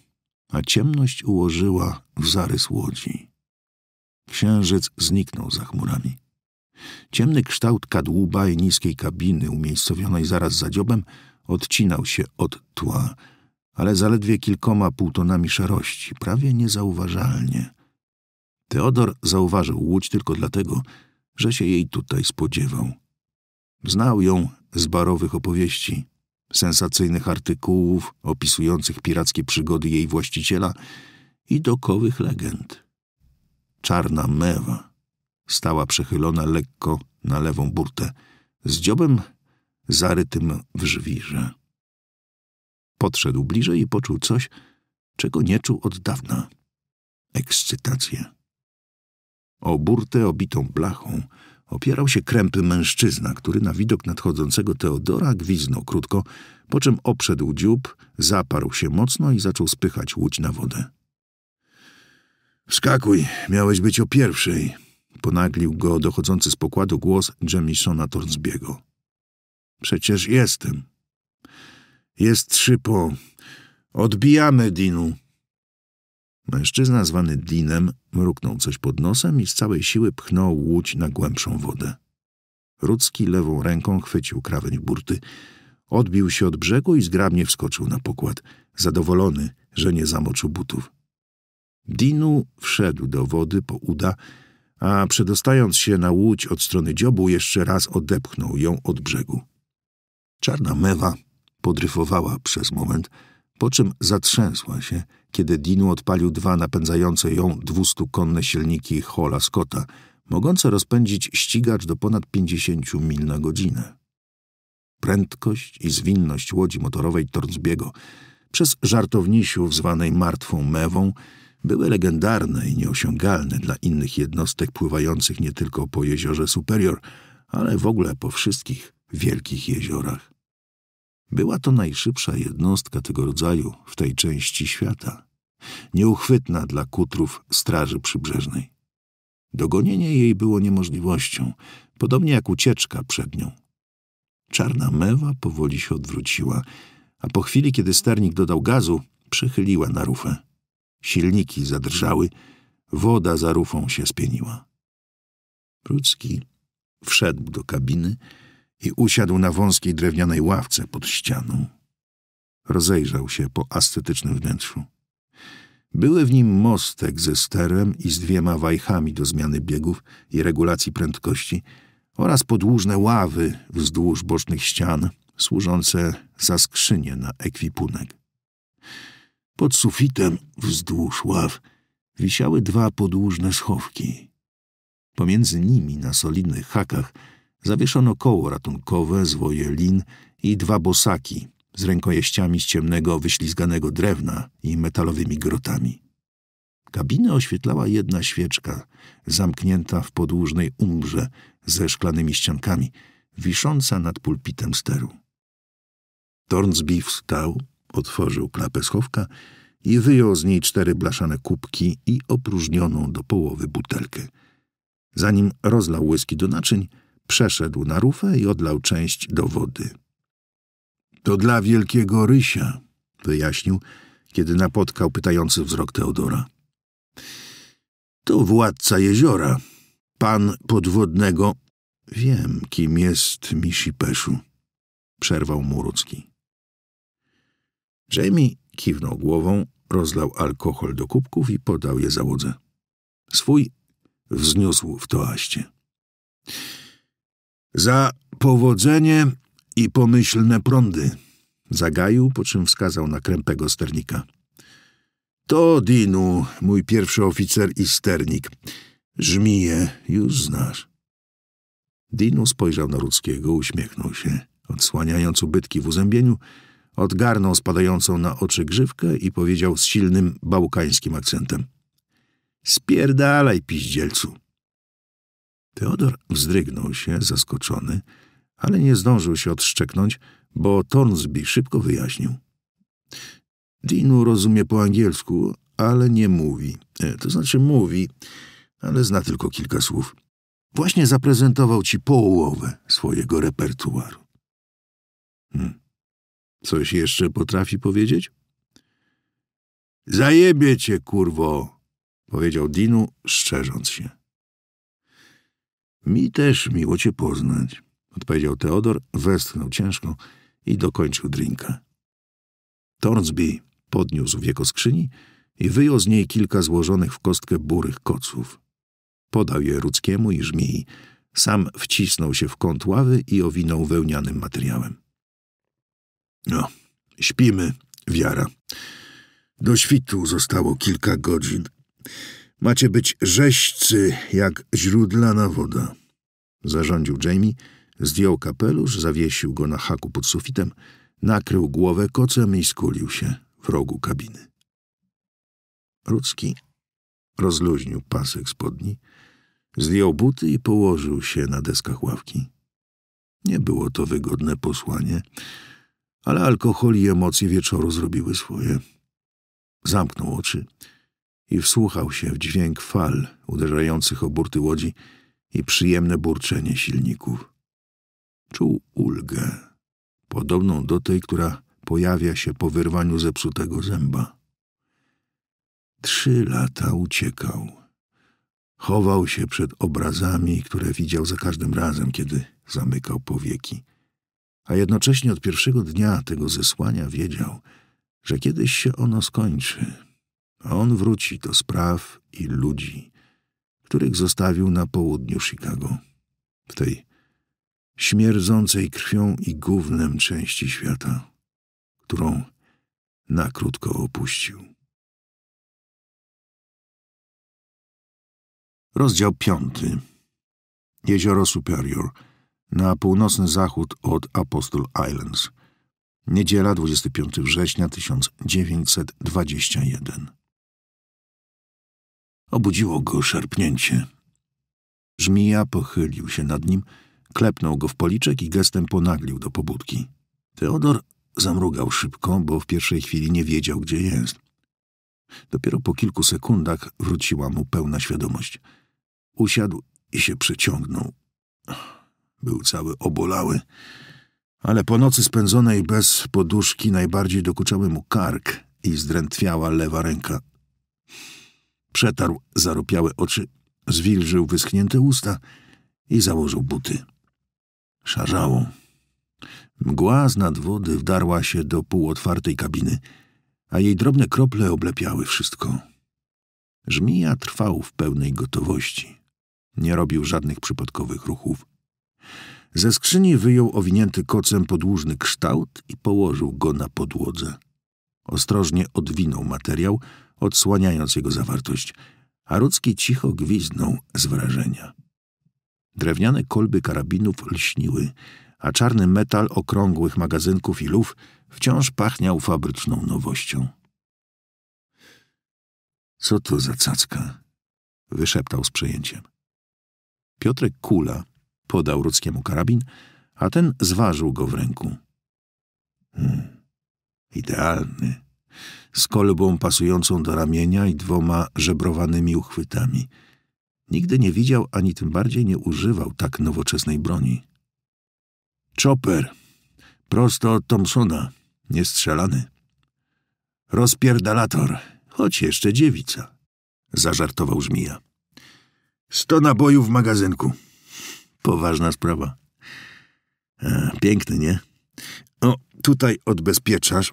a ciemność ułożyła w zarys łodzi. Księżyc zniknął za chmurami. Ciemny kształt kadłuba i niskiej kabiny umiejscowionej zaraz za dziobem odcinał się od tła, ale zaledwie kilkoma półtonami szarości, prawie niezauważalnie. Teodor zauważył łódź tylko dlatego, że się jej tutaj spodziewał. Znał ją z barowych opowieści, sensacyjnych artykułów opisujących pirackie przygody jej właściciela i dokowych legend. Czarna mewa stała przechylona lekko na lewą burtę, z dziobem zarytym w żwirze. Podszedł bliżej i poczuł coś, czego nie czuł od dawna. Ekscytację. O burtę obitą blachą opierał się krępy mężczyzna, który na widok nadchodzącego Teodora gwiznął krótko, po czym obszedł dziób, zaparł się mocno i zaczął spychać łódź na wodę. Wskakuj, miałeś być o pierwszej, ponaglił go dochodzący z pokładu głos Jamisona Tornsbiego. Przecież jestem, jest szypo. Odbijamy Dinu. Mężczyzna zwany Dinem mruknął coś pod nosem i z całej siły pchnął łódź na głębszą wodę. Rudzki lewą ręką chwycił krawędź burty. Odbił się od brzegu i zgrabnie wskoczył na pokład, zadowolony, że nie zamoczył butów. Dinu wszedł do wody po uda, a przedostając się na łódź od strony dziobu, jeszcze raz odepchnął ją od brzegu. Czarna mewa Podryfowała przez moment, po czym zatrzęsła się, kiedy Dinu odpalił dwa napędzające ją dwustukonne silniki Hola Scotta, mogące rozpędzić ścigacz do ponad 50 mil na godzinę. Prędkość i zwinność łodzi motorowej Tornsbiego, przez żartownisiów zwanej martwą mewą, były legendarne i nieosiągalne dla innych jednostek pływających nie tylko po jeziorze Superior, ale w ogóle po wszystkich wielkich jeziorach. Była to najszybsza jednostka tego rodzaju w tej części świata, nieuchwytna dla kutrów Straży Przybrzeżnej. Dogonienie jej było niemożliwością, podobnie jak ucieczka przed nią. Czarna mewa powoli się odwróciła, a po chwili, kiedy sternik dodał gazu, przychyliła na rufę. Silniki zadrżały, woda za rufą się spieniła. Rudzki wszedł do kabiny, i usiadł na wąskiej drewnianej ławce pod ścianą. Rozejrzał się po ascetycznym wnętrzu. Były w nim mostek ze sterem i z dwiema wajchami do zmiany biegów i regulacji prędkości oraz podłużne ławy wzdłuż bocznych ścian, służące za skrzynie na ekwipunek. Pod sufitem wzdłuż ław wisiały dwa podłużne schowki. Pomiędzy nimi na solidnych hakach Zawieszono koło ratunkowe, zwoje lin i dwa bosaki z rękojeściami z ciemnego, wyślizganego drewna i metalowymi grotami. Kabinę oświetlała jedna świeczka, zamknięta w podłużnej umrze ze szklanymi ściankami, wisząca nad pulpitem steru. Tornsby wstał, otworzył klapę schowka i wyjął z niej cztery blaszane kubki i opróżnioną do połowy butelkę. Zanim rozlał łyski do naczyń, Przeszedł na rufę i odlał część do wody. To dla wielkiego rysia, wyjaśnił, kiedy napotkał pytający wzrok Teodora. To władca jeziora, pan podwodnego. Wiem, kim jest Misipeszu, przerwał Murucki. Jamie kiwnął głową, rozlał alkohol do kubków i podał je załodze. Swój wzniósł w toaście. Za powodzenie i pomyślne prądy. Zagaił, po czym wskazał na krępego sternika. To Dinu, mój pierwszy oficer i sternik. Żmije, już znasz. Dinu spojrzał na Rudzkiego, uśmiechnął się, odsłaniając ubytki w uzębieniu, odgarnął spadającą na oczy grzywkę i powiedział z silnym bałkańskim akcentem. Spierdalaj, piździelcu. Teodor wzdrygnął się, zaskoczony, ale nie zdążył się odszczeknąć, bo Tornsby szybko wyjaśnił. Dinu rozumie po angielsku, ale nie mówi. E, to znaczy mówi, ale zna tylko kilka słów. Właśnie zaprezentował ci połowę swojego repertuaru. Hmm. Coś jeszcze potrafi powiedzieć? Zajebie cię, kurwo, powiedział Dinu, szczerząc się. Mi też miło cię poznać, odpowiedział Teodor, westchnął ciężko i dokończył drinka. Tornsby podniósł w jego skrzyni i wyjął z niej kilka złożonych w kostkę burych koców. Podał je Rudzkiemu i żmii. Sam wcisnął się w kąt ławy i owinął wełnianym materiałem. No, śpimy, wiara. Do świtu zostało kilka godzin. Macie być rzeźcy jak źródlana woda. Zarządził Jamie, zdjął kapelusz, zawiesił go na haku pod sufitem, nakrył głowę kocem i skulił się w rogu kabiny. Rudzki rozluźnił pasek spodni, zdjął buty i położył się na deskach ławki. Nie było to wygodne posłanie, ale alkohol i emocje wieczoru zrobiły swoje. Zamknął oczy i wsłuchał się w dźwięk fal uderzających o burty łodzi i przyjemne burczenie silników. Czuł ulgę, podobną do tej, która pojawia się po wyrwaniu zepsutego zęba. Trzy lata uciekał. Chował się przed obrazami, które widział za każdym razem, kiedy zamykał powieki. A jednocześnie od pierwszego dnia tego zesłania wiedział, że kiedyś się ono skończy, a on wróci do spraw i ludzi, których zostawił na południu Chicago, w tej śmierdzącej krwią i gównem części świata, którą na krótko opuścił. Rozdział piąty. Jezioro Superior na północny zachód od Apostle Islands. Niedziela 25 września 1921. Obudziło go szarpnięcie. Żmija pochylił się nad nim, klepnął go w policzek i gestem ponaglił do pobudki. Teodor zamrugał szybko, bo w pierwszej chwili nie wiedział, gdzie jest. Dopiero po kilku sekundach wróciła mu pełna świadomość. Usiadł i się przeciągnął. Był cały obolały, ale po nocy spędzonej bez poduszki najbardziej dokuczały mu kark i zdrętwiała lewa ręka. Przetarł zaropiałe oczy, zwilżył wyschnięte usta i założył buty. Szarzało. Mgła z nad wody wdarła się do półotwartej kabiny, a jej drobne krople oblepiały wszystko. Żmija trwał w pełnej gotowości. Nie robił żadnych przypadkowych ruchów. Ze skrzyni wyjął owinięty kocem podłużny kształt i położył go na podłodze. Ostrożnie odwinął materiał, odsłaniając jego zawartość, a Rudzki cicho gwizdnął z wrażenia. Drewniane kolby karabinów lśniły, a czarny metal okrągłych magazynków i luf wciąż pachniał fabryczną nowością. Co to za cacka? wyszeptał z przejęciem. Piotrek Kula podał Rudzkiemu karabin, a ten zważył go w ręku. Hmm, idealny, z kolbą pasującą do ramienia i dwoma żebrowanymi uchwytami. Nigdy nie widział ani tym bardziej nie używał tak nowoczesnej broni. Chopper, prosto od Thompsona, niestrzelany. Rozpierdalator, choć jeszcze dziewica, zażartował żmija. Sto nabojów w magazynku. Poważna sprawa. E, piękny, nie? O, tutaj odbezpieczasz,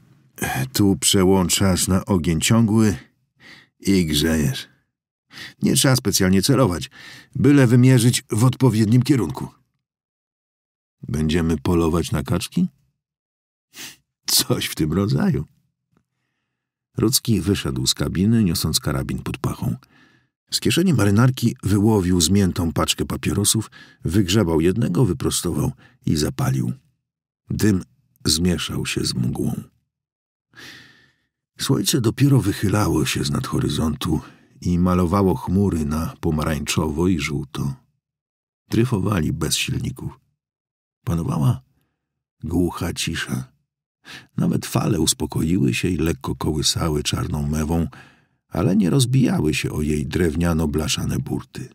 tu przełączasz na ogień ciągły i grzejesz. Nie trzeba specjalnie celować, byle wymierzyć w odpowiednim kierunku. Będziemy polować na kaczki? Coś w tym rodzaju. Rudzki wyszedł z kabiny, niosąc karabin pod pachą. Z kieszeni marynarki wyłowił zmiętą paczkę papierosów, wygrzebał jednego, wyprostował i zapalił. Dym zmieszał się z mgłą. Słońce dopiero wychylało się z nad horyzontu i malowało chmury na pomarańczowo i żółto. Dryfowali bez silników. Panowała głucha cisza. Nawet fale uspokoiły się i lekko kołysały czarną mewą, ale nie rozbijały się o jej drewniano-blaszane burty.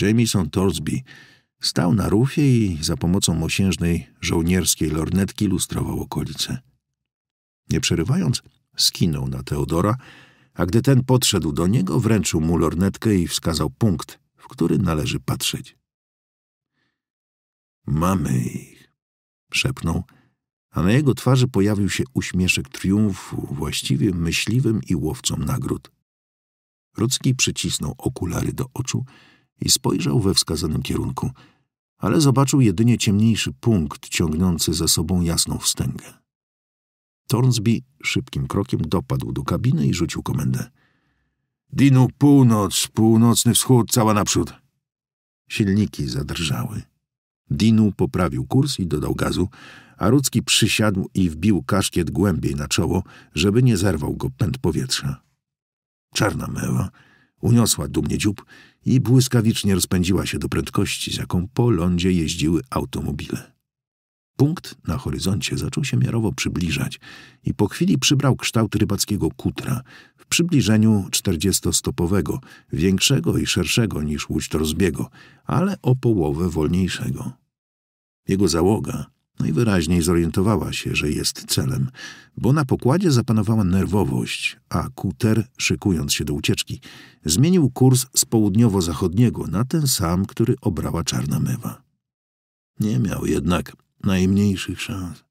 Jamieson Torsby stał na rufie i za pomocą mosiężnej żołnierskiej lornetki lustrował okolice. Nie przerywając, skinął na Teodora, a gdy ten podszedł do niego, wręczył mu lornetkę i wskazał punkt, w który należy patrzeć. Mamy ich, szepnął, a na jego twarzy pojawił się uśmieszek triumfu właściwie myśliwym i łowcą nagród. Rudzki przycisnął okulary do oczu i spojrzał we wskazanym kierunku, ale zobaczył jedynie ciemniejszy punkt ciągnący za sobą jasną wstęgę. Tornsby szybkim krokiem dopadł do kabiny i rzucił komendę. Dinu, północ, północny wschód, cała naprzód. Silniki zadrżały. Dinu poprawił kurs i dodał gazu, a Rudzki przysiadł i wbił kaszkiet głębiej na czoło, żeby nie zerwał go pęd powietrza. Czarna meła uniosła dumnie dziób i błyskawicznie rozpędziła się do prędkości, z jaką po lądzie jeździły automobile. Punkt na horyzoncie zaczął się miarowo przybliżać i po chwili przybrał kształt rybackiego kutra, w przybliżeniu czterdziestostopowego, większego i szerszego niż łódź rozbiego, ale o połowę wolniejszego. Jego załoga najwyraźniej zorientowała się, że jest celem, bo na pokładzie zapanowała nerwowość, a kuter, szykując się do ucieczki, zmienił kurs z południowo-zachodniego na ten sam, który obrała czarna mewa. Nie miał jednak najmniejszych szans.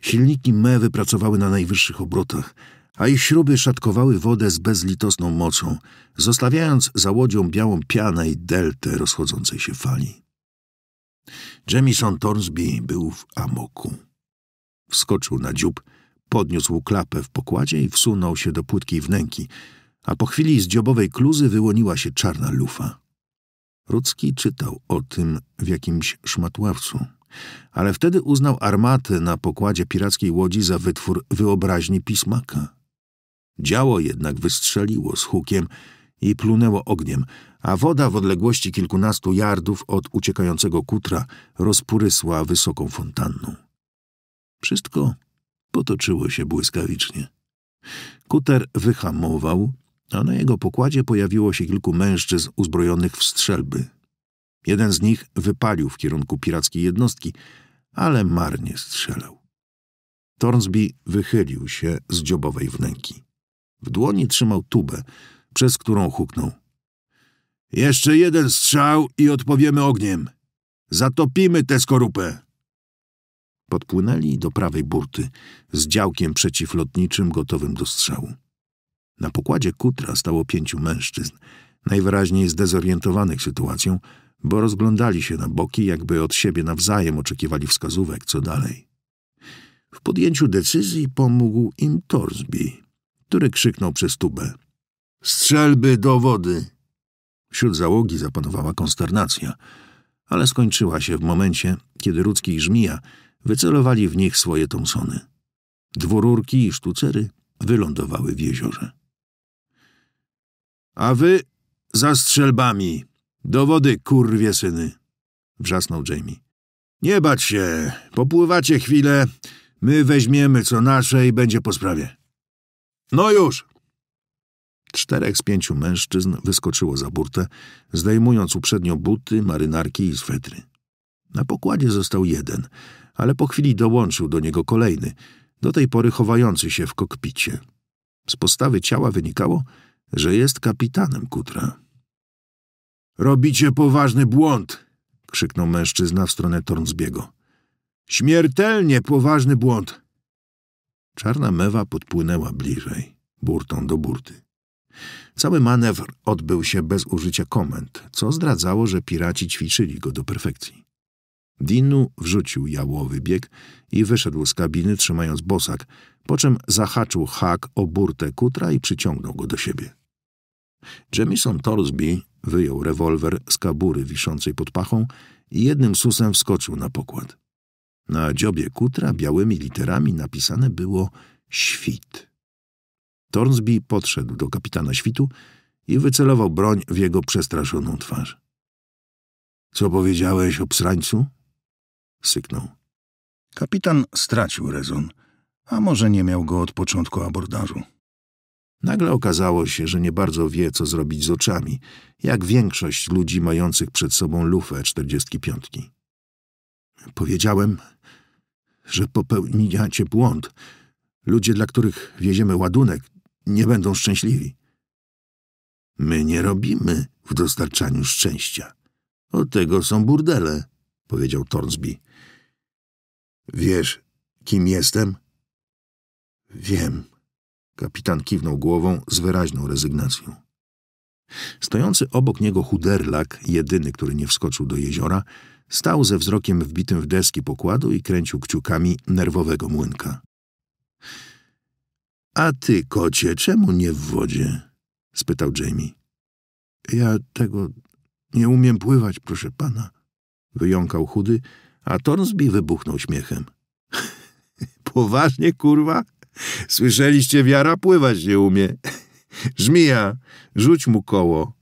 Silniki me wypracowały na najwyższych obrotach, a ich śruby szatkowały wodę z bezlitosną mocą, zostawiając za łodzią białą pianę i deltę rozchodzącej się fali. Jamison Thornsby był w amoku. Wskoczył na dziób, podniósł klapę w pokładzie i wsunął się do płytkiej wnęki, a po chwili z dziobowej kluzy wyłoniła się czarna lufa. Rudzki czytał o tym w jakimś szmatławcu ale wtedy uznał armaty na pokładzie pirackiej łodzi za wytwór wyobraźni pismaka. Działo jednak wystrzeliło z hukiem i plunęło ogniem, a woda w odległości kilkunastu jardów od uciekającego kutra rozporysła wysoką fontanną. Wszystko potoczyło się błyskawicznie. Kuter wyhamował, a na jego pokładzie pojawiło się kilku mężczyzn uzbrojonych w strzelby – Jeden z nich wypalił w kierunku pirackiej jednostki, ale marnie strzelał. Tornsby wychylił się z dziobowej wnęki. W dłoni trzymał tubę, przez którą huknął. Jeszcze jeden strzał i odpowiemy ogniem. Zatopimy tę skorupę. Podpłynęli do prawej burty z działkiem przeciwlotniczym gotowym do strzału. Na pokładzie kutra stało pięciu mężczyzn, najwyraźniej zdezorientowanych sytuacją, bo rozglądali się na boki, jakby od siebie nawzajem oczekiwali wskazówek, co dalej. W podjęciu decyzji pomógł im Torsby, który krzyknął przez tubę. Strzelby do wody! Wśród załogi zapanowała konsternacja, ale skończyła się w momencie, kiedy ludzki i Żmija wycelowali w nich swoje Thompsony. Dworurki i sztucery wylądowały w jeziorze. — A wy za strzelbami! Do wody, kurwie syny! Wrzasnął Jamie. Nie bać się, popływacie chwilę, my weźmiemy co nasze i będzie po sprawie. No już! Czterech z pięciu mężczyzn wyskoczyło za burtę, zdejmując uprzednio buty, marynarki i swetry. Na pokładzie został jeden, ale po chwili dołączył do niego kolejny, do tej pory chowający się w kokpicie. Z postawy ciała wynikało, że jest kapitanem kutra. Robicie poważny błąd, krzyknął mężczyzna w stronę Tornzbiego. Śmiertelnie poważny błąd. Czarna mewa podpłynęła bliżej, burtą do burty. Cały manewr odbył się bez użycia komend, co zdradzało, że piraci ćwiczyli go do perfekcji. Dinu wrzucił jałowy bieg i wyszedł z kabiny trzymając bosak, po czym zahaczył hak o burtę kutra i przyciągnął go do siebie. Jamison Torsby wyjął rewolwer z kabury wiszącej pod pachą i jednym susem wskoczył na pokład. Na dziobie kutra białymi literami napisane było świt. Tornsby podszedł do kapitana świtu i wycelował broń w jego przestraszoną twarz. Co powiedziałeś o psrańcu? Syknął. Kapitan stracił rezon, a może nie miał go od początku abordażu. Nagle okazało się, że nie bardzo wie, co zrobić z oczami, jak większość ludzi mających przed sobą lufę czterdziestki piątki. Powiedziałem, że popełniacie błąd. Ludzie, dla których wieziemy ładunek, nie będą szczęśliwi. My nie robimy w dostarczaniu szczęścia. Od tego są burdele, powiedział Tornsby. Wiesz, kim jestem? Wiem, Kapitan kiwnął głową z wyraźną rezygnacją. Stojący obok niego chuderlak, jedyny, który nie wskoczył do jeziora, stał ze wzrokiem wbitym w deski pokładu i kręcił kciukami nerwowego młynka. A ty, kocie, czemu nie w wodzie? spytał Jamie. Ja tego nie umiem pływać, proszę pana. Wyjąkał chudy, a Tornsby wybuchnął śmiechem. Poważnie, kurwa? Słyszeliście, wiara pływać nie umie. Żmija, rzuć mu koło.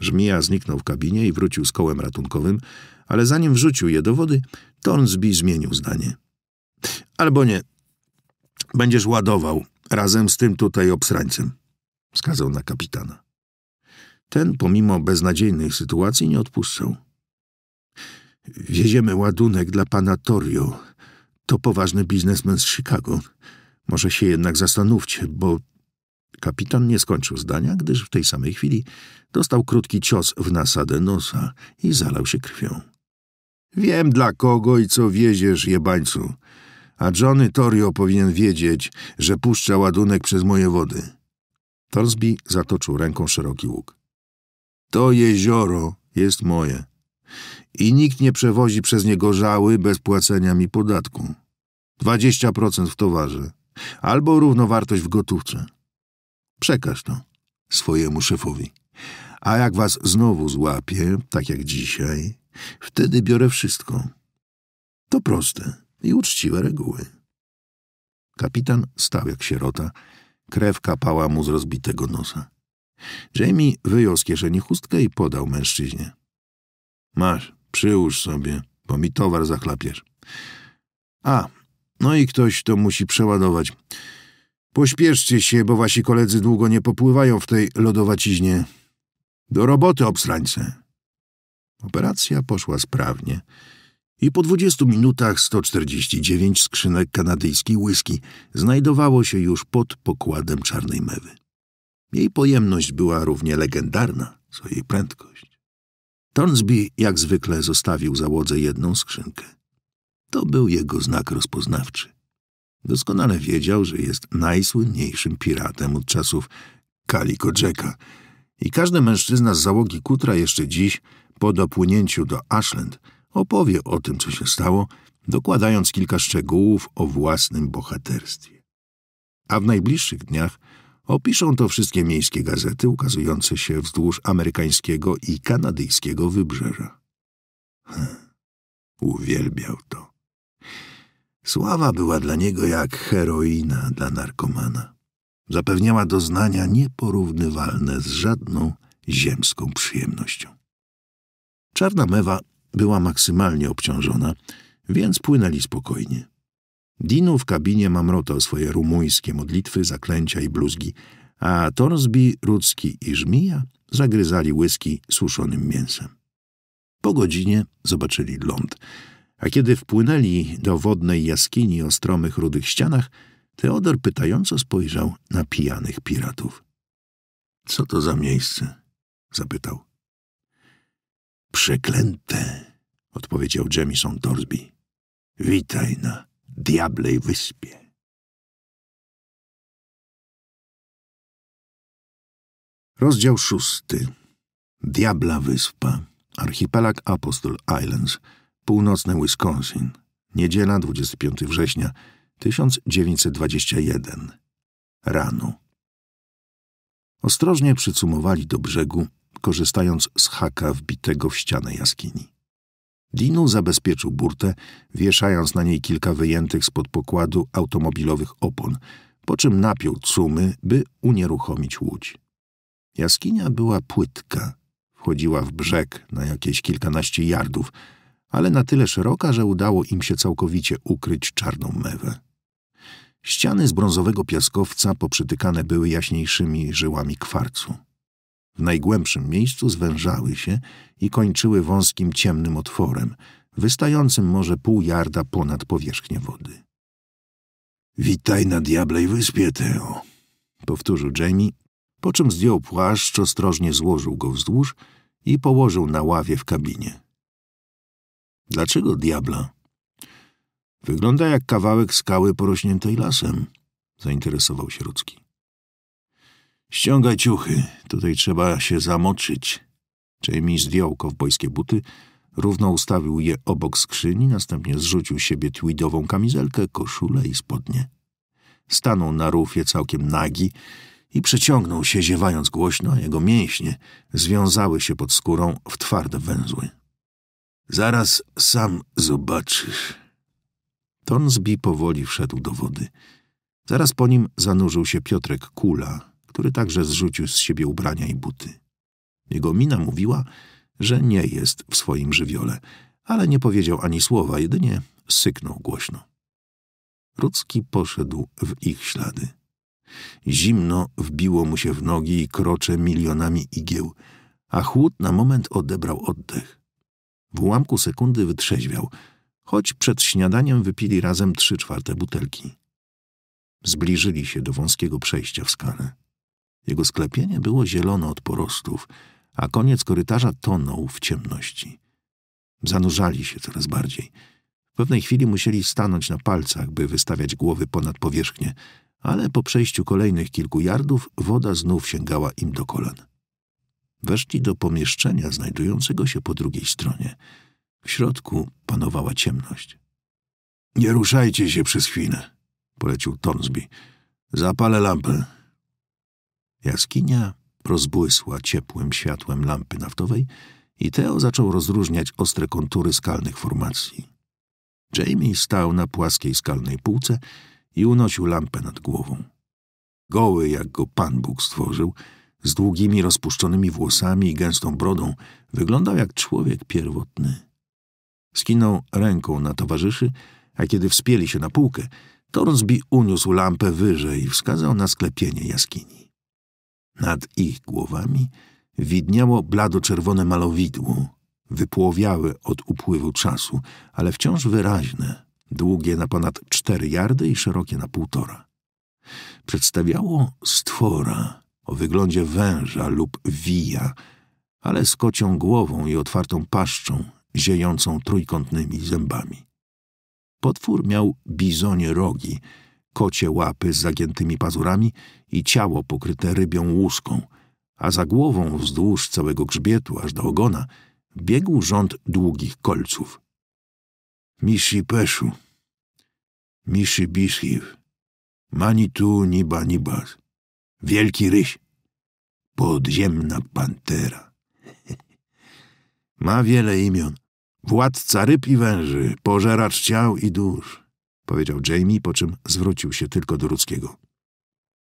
Żmija zniknął w kabinie i wrócił z kołem ratunkowym, ale zanim wrzucił je do wody, Tornsby zmienił zdanie. Albo nie. Będziesz ładował razem z tym tutaj obsrańcem, wskazał na kapitana. Ten, pomimo beznadziejnej sytuacji, nie odpuszczał. Wieziemy ładunek dla pana Torio. To poważny biznesmen z Chicago. Może się jednak zastanówcie, bo... Kapitan nie skończył zdania, gdyż w tej samej chwili dostał krótki cios w nasadę nosa i zalał się krwią. Wiem dla kogo i co wieziesz, jebańcu. A Johnny Torio powinien wiedzieć, że puszcza ładunek przez moje wody. Torsby zatoczył ręką szeroki łuk. To jezioro jest moje. I nikt nie przewozi przez niego żały bez płacenia mi podatku. Dwadzieścia procent w towarze albo równowartość w gotówce. Przekaż to swojemu szefowi. A jak was znowu złapię, tak jak dzisiaj, wtedy biorę wszystko. To proste i uczciwe reguły. Kapitan stał jak sierota, krew kapała mu z rozbitego nosa. Jamie wyjął z kieszeni chustkę i podał mężczyźnie. Masz, przyłóż sobie, bo mi towar zachlapiesz. A, no i ktoś to musi przeładować. Pośpieszcie się, bo wasi koledzy długo nie popływają w tej lodowaciźnie. Do roboty, obsrańce! Operacja poszła sprawnie i po 20 minutach 149 skrzynek kanadyjskiej łyski znajdowało się już pod pokładem czarnej mewy. Jej pojemność była równie legendarna, co jej prędkość. Tornsby jak zwykle zostawił załodze jedną skrzynkę. To był jego znak rozpoznawczy. Doskonale wiedział, że jest najsłynniejszym piratem od czasów Calico Jacka i każdy mężczyzna z załogi Kutra jeszcze dziś, po dopłynięciu do Ashland, opowie o tym, co się stało, dokładając kilka szczegółów o własnym bohaterstwie. A w najbliższych dniach opiszą to wszystkie miejskie gazety ukazujące się wzdłuż amerykańskiego i kanadyjskiego wybrzeża. Hm, uwielbiał to. Sława była dla niego jak heroina dla narkomana. Zapewniała doznania nieporównywalne z żadną ziemską przyjemnością. Czarna mewa była maksymalnie obciążona, więc płynęli spokojnie. Dino w kabinie mamrotał swoje rumuńskie modlitwy, zaklęcia i bluzgi, a Torsby, Rudzki i Żmija zagryzali łyski suszonym mięsem. Po godzinie zobaczyli ląd – a kiedy wpłynęli do wodnej jaskini o stromych rudych ścianach, Teodor pytająco spojrzał na pijanych piratów. Co to za miejsce? zapytał. Przeklęte, odpowiedział Jamison Torsby. Witaj na diablej wyspie. Rozdział szósty. Diabla Wyspa. Archipelag Apostol Islands. Północne Wisconsin, niedziela 25 września 1921. Rano. Ostrożnie przycumowali do brzegu, korzystając z haka wbitego w ścianę jaskini. Dinu zabezpieczył burtę, wieszając na niej kilka wyjętych spod pokładu automobilowych opon, po czym napiął cumy, by unieruchomić łódź. Jaskinia była płytka, wchodziła w brzeg na jakieś kilkanaście jardów – ale na tyle szeroka, że udało im się całkowicie ukryć czarną mewę. Ściany z brązowego piaskowca poprzytykane były jaśniejszymi żyłami kwarcu. W najgłębszym miejscu zwężały się i kończyły wąskim ciemnym otworem, wystającym może pół jarda ponad powierzchnię wody. Witaj na Diablej Wyspie, Teo, powtórzył Jamie, po czym zdjął płaszcz, ostrożnie złożył go wzdłuż i położył na ławie w kabinie. Dlaczego diabla? Wygląda jak kawałek skały porośniętej lasem, zainteresował się Rudzki. Ściągaj ciuchy, tutaj trzeba się zamoczyć. Jamie zdjął kowbojskie buty, równo ustawił je obok skrzyni, następnie zrzucił siebie tweedową kamizelkę, koszulę i spodnie. Stanął na rufie całkiem nagi i przeciągnął się, ziewając głośno, a jego mięśnie związały się pod skórą w twarde węzły. Zaraz sam zobaczysz. Tonsby powoli wszedł do wody. Zaraz po nim zanurzył się Piotrek Kula, który także zrzucił z siebie ubrania i buty. Jego mina mówiła, że nie jest w swoim żywiole, ale nie powiedział ani słowa, jedynie syknął głośno. Rudzki poszedł w ich ślady. Zimno wbiło mu się w nogi i krocze milionami igieł, a chłód na moment odebrał oddech. W ułamku sekundy wytrzeźwiał, choć przed śniadaniem wypili razem trzy czwarte butelki. Zbliżyli się do wąskiego przejścia w skalę. Jego sklepienie było zielone od porostów, a koniec korytarza tonął w ciemności. Zanurzali się coraz bardziej. W pewnej chwili musieli stanąć na palcach, by wystawiać głowy ponad powierzchnię, ale po przejściu kolejnych kilku jardów woda znów sięgała im do kolan weszli do pomieszczenia znajdującego się po drugiej stronie. W środku panowała ciemność. Nie ruszajcie się przez chwilę, polecił Tonsby. Zapalę lampę. Jaskinia rozbłysła ciepłym światłem lampy naftowej i Teo zaczął rozróżniać ostre kontury skalnych formacji. Jamie stał na płaskiej skalnej półce i unosił lampę nad głową. Goły, jak go Pan Bóg stworzył, z długimi, rozpuszczonymi włosami i gęstą brodą, wyglądał jak człowiek pierwotny. Skinął ręką na towarzyszy, a kiedy wspięli się na półkę, Tornsby uniósł lampę wyżej i wskazał na sklepienie jaskini. Nad ich głowami widniało blado-czerwone malowidło, wypłowiałe od upływu czasu, ale wciąż wyraźne, długie na ponad cztery jardy i szerokie na półtora. Przedstawiało stwora, o wyglądzie węża lub wija, ale z kocią głową i otwartą paszczą, ziejącą trójkątnymi zębami. Potwór miał bizonie rogi, kocie łapy z zagiętymi pazurami i ciało pokryte rybią łuską, a za głową wzdłuż całego grzbietu aż do ogona biegł rząd długich kolców. Mishi Peszu, Mishi Bishiv, Manitu Niba Nibas. Wielki ryś. Podziemna pantera. Ma wiele imion. Władca ryb i węży, pożeracz ciał i dusz, powiedział Jamie, po czym zwrócił się tylko do ludzkiego.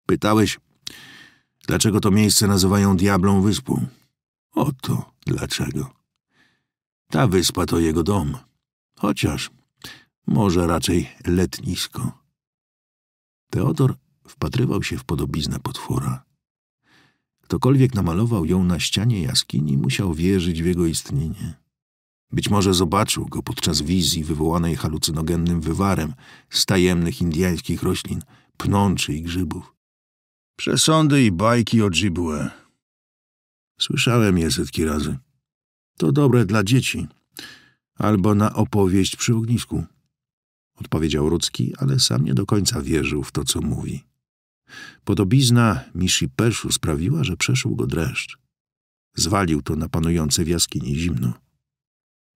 Pytałeś, dlaczego to miejsce nazywają Diablą Wyspą? Oto dlaczego. Ta wyspa to jego dom, chociaż może raczej letnisko. Teodor Wpatrywał się w podobiznę potwora. Ktokolwiek namalował ją na ścianie jaskini, musiał wierzyć w jego istnienie. Być może zobaczył go podczas wizji wywołanej halucynogennym wywarem z tajemnych indiańskich roślin, pnączy i grzybów. Przesądy i bajki o Dżibłe. Słyszałem je setki razy. To dobre dla dzieci. Albo na opowieść przy ognisku. Odpowiedział Rudzki, ale sam nie do końca wierzył w to, co mówi. Podobizna Mishi Peszu sprawiła, że przeszł go dreszcz. Zwalił to na panujące w jaskini zimno.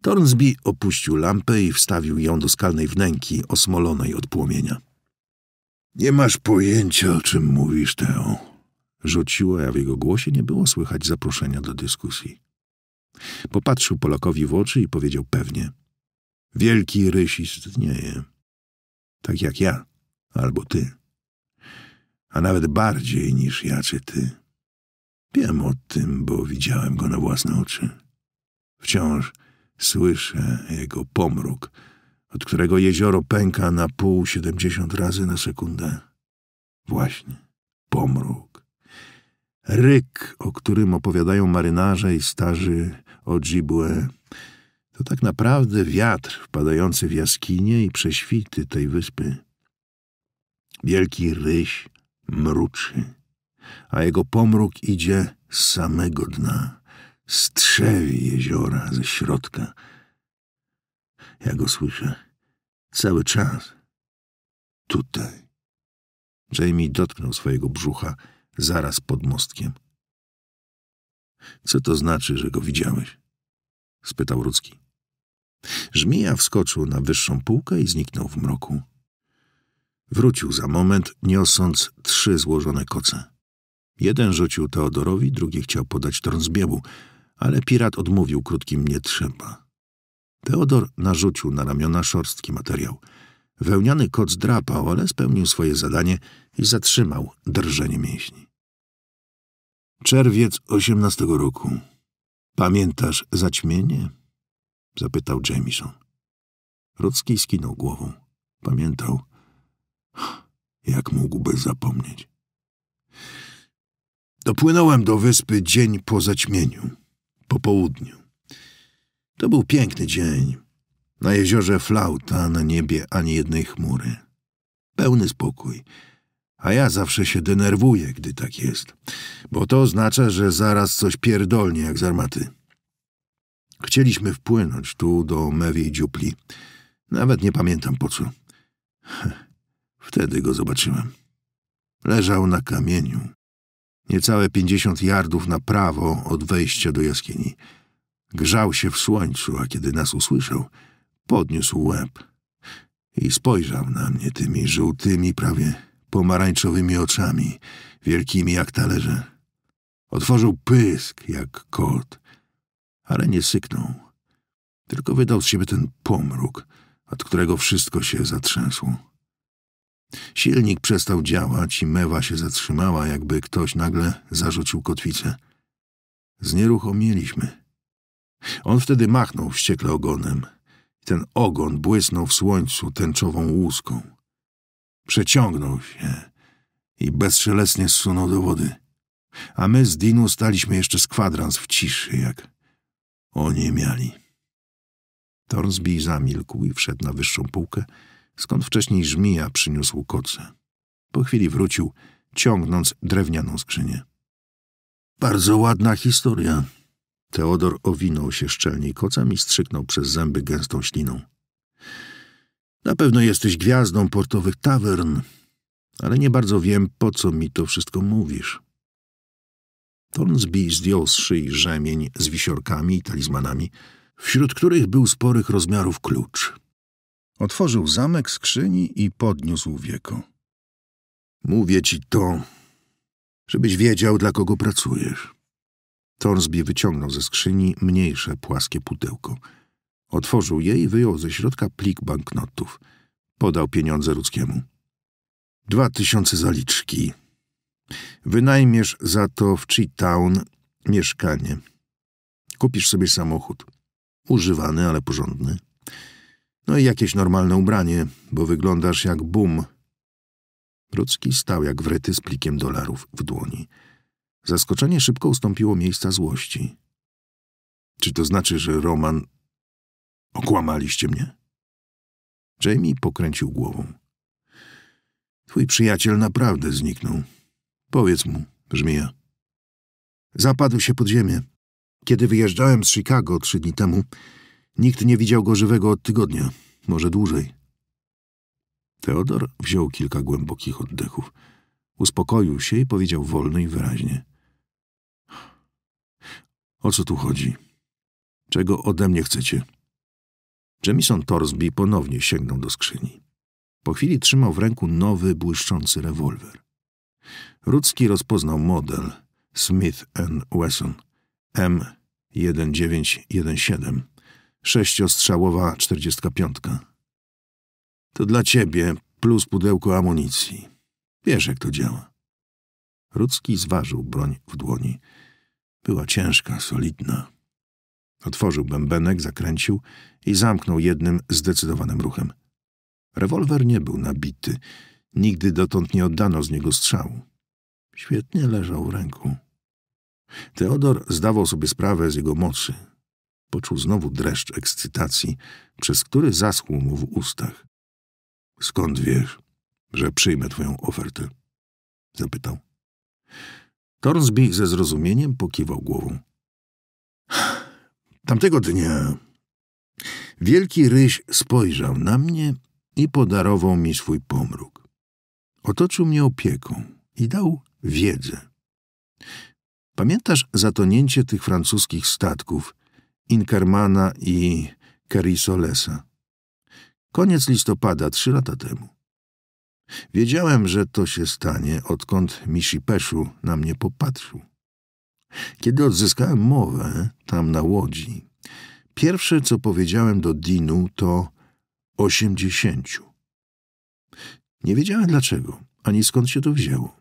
Tornsby opuścił lampę i wstawił ją do skalnej wnęki osmolonej od płomienia. Nie masz pojęcia, o czym mówisz, Teo. Rzuciła, a w jego głosie nie było słychać zaproszenia do dyskusji. Popatrzył Polakowi w oczy i powiedział pewnie. Wielki ryś istnieje. Tak jak ja, albo ty a nawet bardziej niż ja czy ty. Wiem o tym, bo widziałem go na własne oczy. Wciąż słyszę jego pomruk, od którego jezioro pęka na pół siedemdziesiąt razy na sekundę. Właśnie, pomruk. Ryk, o którym opowiadają marynarze i starzy Ojibwe, to tak naprawdę wiatr wpadający w jaskinie i prześwity tej wyspy. Wielki ryś mruczy, a jego pomruk idzie z samego dna, strzewi jeziora ze środka. Ja go słyszę cały czas. Tutaj. Jamie dotknął swojego brzucha zaraz pod mostkiem. Co to znaczy, że go widziałeś? spytał Rudzki. Żmija wskoczył na wyższą półkę i zniknął w mroku. Wrócił za moment, niosąc trzy złożone koce. Jeden rzucił Teodorowi, drugi chciał podać Trązbiełu, ale pirat odmówił krótkim nie trzeba. Teodor narzucił na ramiona szorstki materiał. Wełniany kot zdrapał, ale spełnił swoje zadanie i zatrzymał drżenie mięśni. Czerwiec osiemnastego roku. Pamiętasz zaćmienie? Zapytał Jamison. Rocki skinął głową. Pamiętał. Jak mógłby zapomnieć? Dopłynąłem do wyspy dzień po zaćmieniu, po południu. To był piękny dzień. Na jeziorze flauta, na niebie ani jednej chmury. Pełny spokój. A ja zawsze się denerwuję, gdy tak jest, bo to oznacza, że zaraz coś pierdolnie jak z armaty. Chcieliśmy wpłynąć tu do mewiej dziupli. Nawet nie pamiętam po co. Wtedy go zobaczyłem. Leżał na kamieniu, niecałe pięćdziesiąt yardów na prawo od wejścia do jaskini. Grzał się w słońcu, a kiedy nas usłyszał, podniósł łeb i spojrzał na mnie tymi żółtymi, prawie pomarańczowymi oczami, wielkimi jak talerze. Otworzył pysk jak kot, ale nie syknął, tylko wydał z siebie ten pomruk, od którego wszystko się zatrzęsło. Silnik przestał działać i mewa się zatrzymała, jakby ktoś nagle zarzucił kotwicę. Znieruchomieliśmy. On wtedy machnął wściekle ogonem. Ten ogon błysnął w słońcu tęczową łuską. Przeciągnął się i bezszelestnie zsunął do wody. A my z Dinu staliśmy jeszcze z kwadrans w ciszy, jak oni miali. Torsby zamilkł i wszedł na wyższą półkę, skąd wcześniej żmija przyniósł koce. Po chwili wrócił, ciągnąc drewnianą skrzynię. Bardzo ładna historia. Teodor owinął się szczelniej kocem i strzyknął przez zęby gęstą śliną. Na pewno jesteś gwiazdą portowych tawern, ale nie bardzo wiem, po co mi to wszystko mówisz. Tornsby zdjął z szyi rzemień z wisiorkami i talizmanami, wśród których był sporych rozmiarów klucz. Otworzył zamek skrzyni i podniósł wieko. Mówię ci to, żebyś wiedział, dla kogo pracujesz. Torsby wyciągnął ze skrzyni mniejsze, płaskie pudełko. Otworzył je i wyjął ze środka plik banknotów. Podał pieniądze ludzkiemu. Dwa tysiące zaliczki. Wynajmiesz za to w Cheetown mieszkanie. Kupisz sobie samochód. Używany, ale porządny. No i jakieś normalne ubranie, bo wyglądasz jak bum. Rudzki stał jak wryty z plikiem dolarów w dłoni. Zaskoczenie szybko ustąpiło miejsca złości. Czy to znaczy, że Roman... Okłamaliście mnie? Jamie pokręcił głową. Twój przyjaciel naprawdę zniknął. Powiedz mu, brzmija. Zapadł się pod ziemię. Kiedy wyjeżdżałem z Chicago trzy dni temu, Nikt nie widział go żywego od tygodnia, może dłużej. Teodor wziął kilka głębokich oddechów. Uspokoił się i powiedział wolno i wyraźnie. O co tu chodzi? Czego ode mnie chcecie? Jemison Torsby ponownie sięgnął do skrzyni. Po chwili trzymał w ręku nowy, błyszczący rewolwer. Rudzki rozpoznał model Smith Wesson M1917 Sześciostrzałowa 45. To dla ciebie plus pudełko amunicji. Wiesz, jak to działa. Rudzki zważył broń w dłoni. Była ciężka, solidna. Otworzył bębenek, zakręcił i zamknął jednym zdecydowanym ruchem. Rewolwer nie był nabity. Nigdy dotąd nie oddano z niego strzału. Świetnie leżał w ręku. Teodor zdawał sobie sprawę z jego mocy. Poczuł znowu dreszcz ekscytacji, przez który zaschł mu w ustach. Skąd wiesz, że przyjmę twoją ofertę? Zapytał. Tornsby ze zrozumieniem pokiwał głową. Tamtego dnia wielki ryś spojrzał na mnie i podarował mi swój pomruk. Otoczył mnie opieką i dał wiedzę. Pamiętasz zatonięcie tych francuskich statków Inkermana i Carisolesa. Koniec listopada, trzy lata temu. Wiedziałem, że to się stanie, odkąd Mishipeszu na mnie popatrzył. Kiedy odzyskałem mowę tam na łodzi, pierwsze, co powiedziałem do Dinu, to osiemdziesięciu. Nie wiedziałem dlaczego, ani skąd się to wzięło.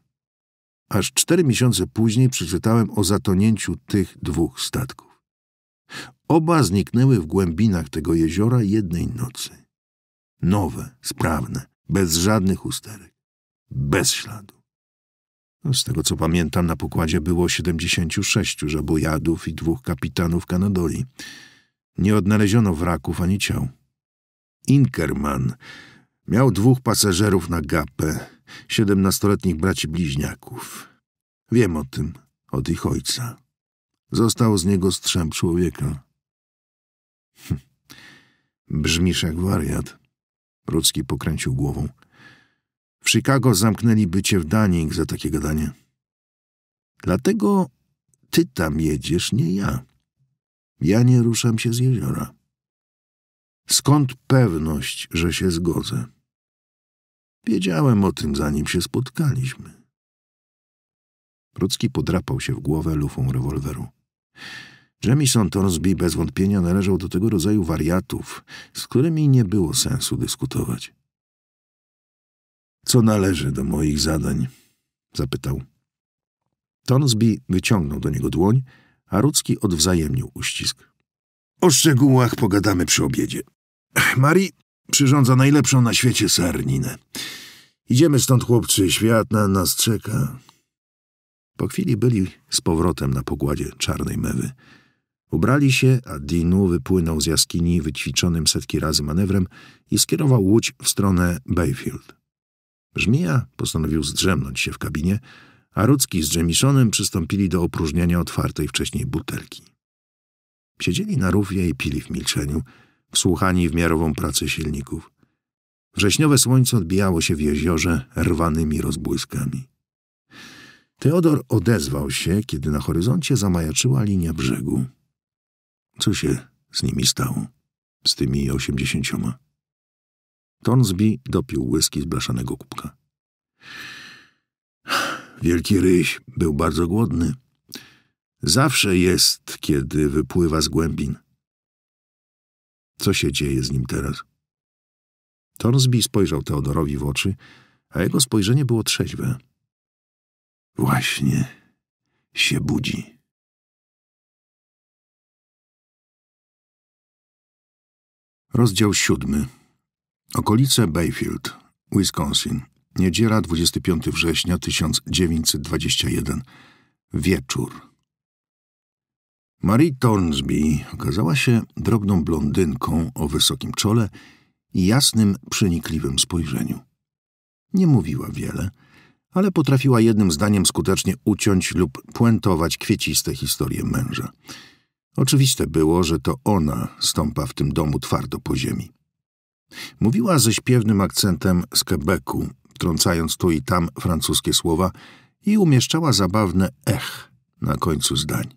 Aż cztery miesiące później przeczytałem o zatonięciu tych dwóch statków. Oba zniknęły w głębinach tego jeziora jednej nocy. Nowe, sprawne, bez żadnych usterek, bez śladu. Z tego co pamiętam, na pokładzie było 76 żabojadów i dwóch kapitanów Kanadoli. Nie odnaleziono wraków ani ciał. Inkerman miał dwóch pasażerów na gapę, siedemnastoletnich braci bliźniaków. Wiem o tym od ich ojca. Został z niego strzęp człowieka. Hm. Brzmisz jak wariat. Rudzki pokręcił głową. W Chicago zamknęliby cię w Danik za takie gadanie. Dlatego ty tam jedziesz, nie ja. Ja nie ruszam się z jeziora. Skąd pewność, że się zgodzę? Wiedziałem o tym, zanim się spotkaliśmy. Rudzki podrapał się w głowę lufą rewolweru. Jamison Torsby bez wątpienia należał do tego rodzaju wariatów, z którymi nie było sensu dyskutować. Co należy do moich zadań? zapytał. Torsby wyciągnął do niego dłoń, a Rudzki odwzajemnił uścisk. O szczegółach pogadamy przy obiedzie. Mari przyrządza najlepszą na świecie sarninę. Idziemy stąd, chłopczy, świat na nas czeka. Po chwili byli z powrotem na pogładzie czarnej mewy. Ubrali się, a Dinu wypłynął z jaskini wyćwiczonym setki razy manewrem i skierował łódź w stronę Bayfield. Żmija postanowił zdrzemnąć się w kabinie, a Rudzki z Dżemiszonem przystąpili do opróżniania otwartej wcześniej butelki. Siedzieli na rówie i pili w milczeniu, wsłuchani w miarową pracę silników. Wrześniowe słońce odbijało się w jeziorze rwanymi rozbłyskami. Teodor odezwał się, kiedy na horyzoncie zamajaczyła linia brzegu. Co się z nimi stało? Z tymi osiemdziesięcioma? Tonsby dopił łyski z blaszanego kubka. Wielki ryś był bardzo głodny. Zawsze jest, kiedy wypływa z głębin. Co się dzieje z nim teraz? Tornsby spojrzał Teodorowi w oczy, a jego spojrzenie było trzeźwe. Właśnie się budzi. Rozdział siódmy. Okolice Bayfield, Wisconsin. Niedziela 25 września 1921. Wieczór. Marie Thornsby okazała się drobną blondynką o wysokim czole i jasnym, przenikliwym spojrzeniu. Nie mówiła wiele – ale potrafiła jednym zdaniem skutecznie uciąć lub puentować kwieciste historie męża. Oczywiste było, że to ona stąpa w tym domu twardo po ziemi. Mówiła ze śpiewnym akcentem z Quebecu, trącając tu i tam francuskie słowa i umieszczała zabawne ech na końcu zdań.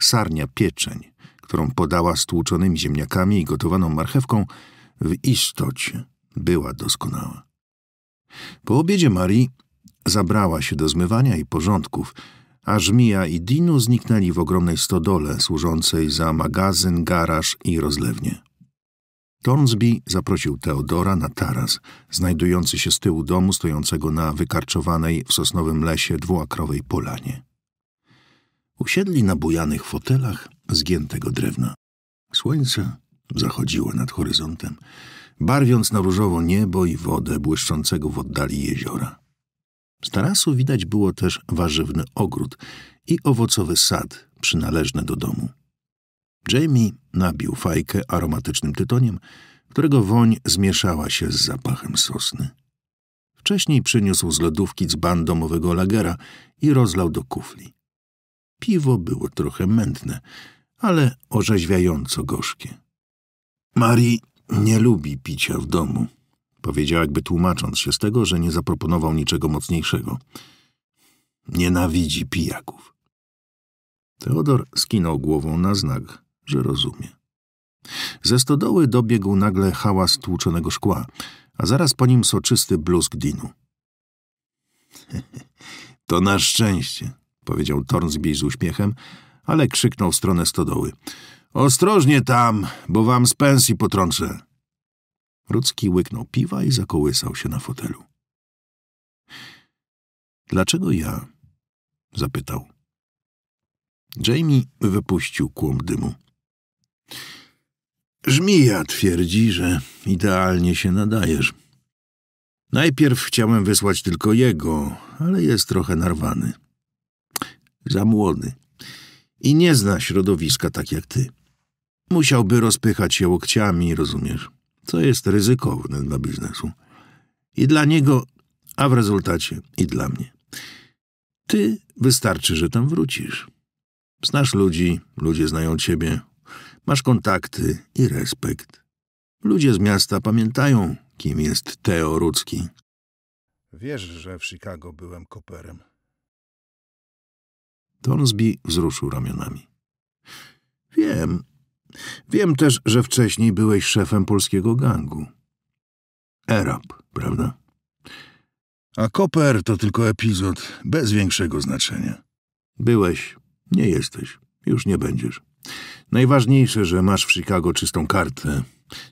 Sarnia pieczeń, którą podała z tłuczonymi ziemniakami i gotowaną marchewką, w istocie była doskonała. Po obiedzie Marii zabrała się do zmywania i porządków, aż Mija i Dinu zniknęli w ogromnej stodole służącej za magazyn, garaż i rozlewnię. Tornsby zaprosił Teodora na taras, znajdujący się z tyłu domu stojącego na wykarczowanej w sosnowym lesie dwuakrowej polanie. Usiedli na bujanych fotelach zgiętego drewna. Słońce zachodziło nad horyzontem, barwiąc na różowo niebo i wodę błyszczącego w oddali jeziora. Z tarasu widać było też warzywny ogród i owocowy sad przynależny do domu. Jamie nabił fajkę aromatycznym tytoniem, którego woń zmieszała się z zapachem sosny. Wcześniej przyniósł z lodówki dzban domowego lagera i rozlał do kufli. Piwo było trochę mętne, ale orzeźwiająco gorzkie. Marii nie lubi picia w domu, powiedział jakby tłumacząc się z tego, że nie zaproponował niczego mocniejszego. Nienawidzi pijaków. Teodor skinął głową na znak, że rozumie. Ze stodoły dobiegł nagle hałas tłuczonego szkła, a zaraz po nim soczysty bluzg Dinu. To na szczęście, powiedział Tornsby z uśmiechem, ale krzyknął w stronę stodoły. Ostrożnie tam, bo wam z pensji potrącę. Rudzki łyknął piwa i zakołysał się na fotelu. Dlaczego ja? zapytał. Jamie wypuścił kłąb dymu. Żmija twierdzi, że idealnie się nadajesz. Najpierw chciałem wysłać tylko jego, ale jest trochę narwany. Za młody. I nie zna środowiska tak jak ty. Musiałby rozpychać się łokciami, rozumiesz, co jest ryzykowne dla biznesu. I dla niego, a w rezultacie i dla mnie. Ty wystarczy, że tam wrócisz. Znasz ludzi, ludzie znają ciebie, masz kontakty i respekt. Ludzie z miasta pamiętają, kim jest Teo Rudzki. Wiesz, że w Chicago byłem koperem. Tonsby wzruszył ramionami. Wiem, Wiem też, że wcześniej byłeś szefem polskiego gangu. Erap, prawda? A Koper to tylko epizod bez większego znaczenia. Byłeś, nie jesteś, już nie będziesz. Najważniejsze, że masz w Chicago czystą kartę.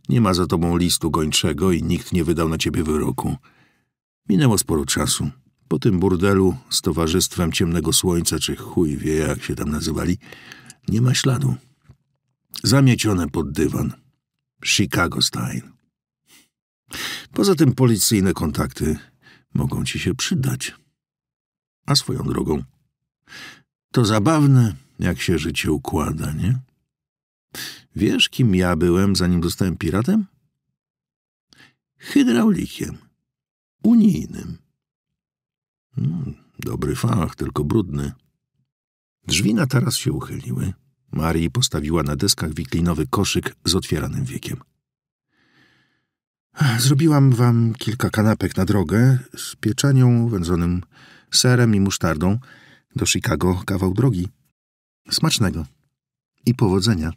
Nie ma za tobą listu gończego i nikt nie wydał na ciebie wyroku. Minęło sporo czasu. Po tym burdelu z Towarzystwem Ciemnego Słońca, czy chuj wie jak się tam nazywali, nie ma śladu. Zamiecione pod dywan. Chicago style. Poza tym policyjne kontakty mogą ci się przydać. A swoją drogą, to zabawne, jak się życie układa, nie? Wiesz, kim ja byłem, zanim zostałem piratem? Hydraulikiem. Unijnym. Hmm, dobry fach, tylko brudny. Drzwi na taras się uchyliły. Marii postawiła na deskach wiklinowy koszyk z otwieranym wiekiem. Zrobiłam wam kilka kanapek na drogę z pieczenią, wędzonym serem i musztardą. Do Chicago kawał drogi. Smacznego i powodzenia.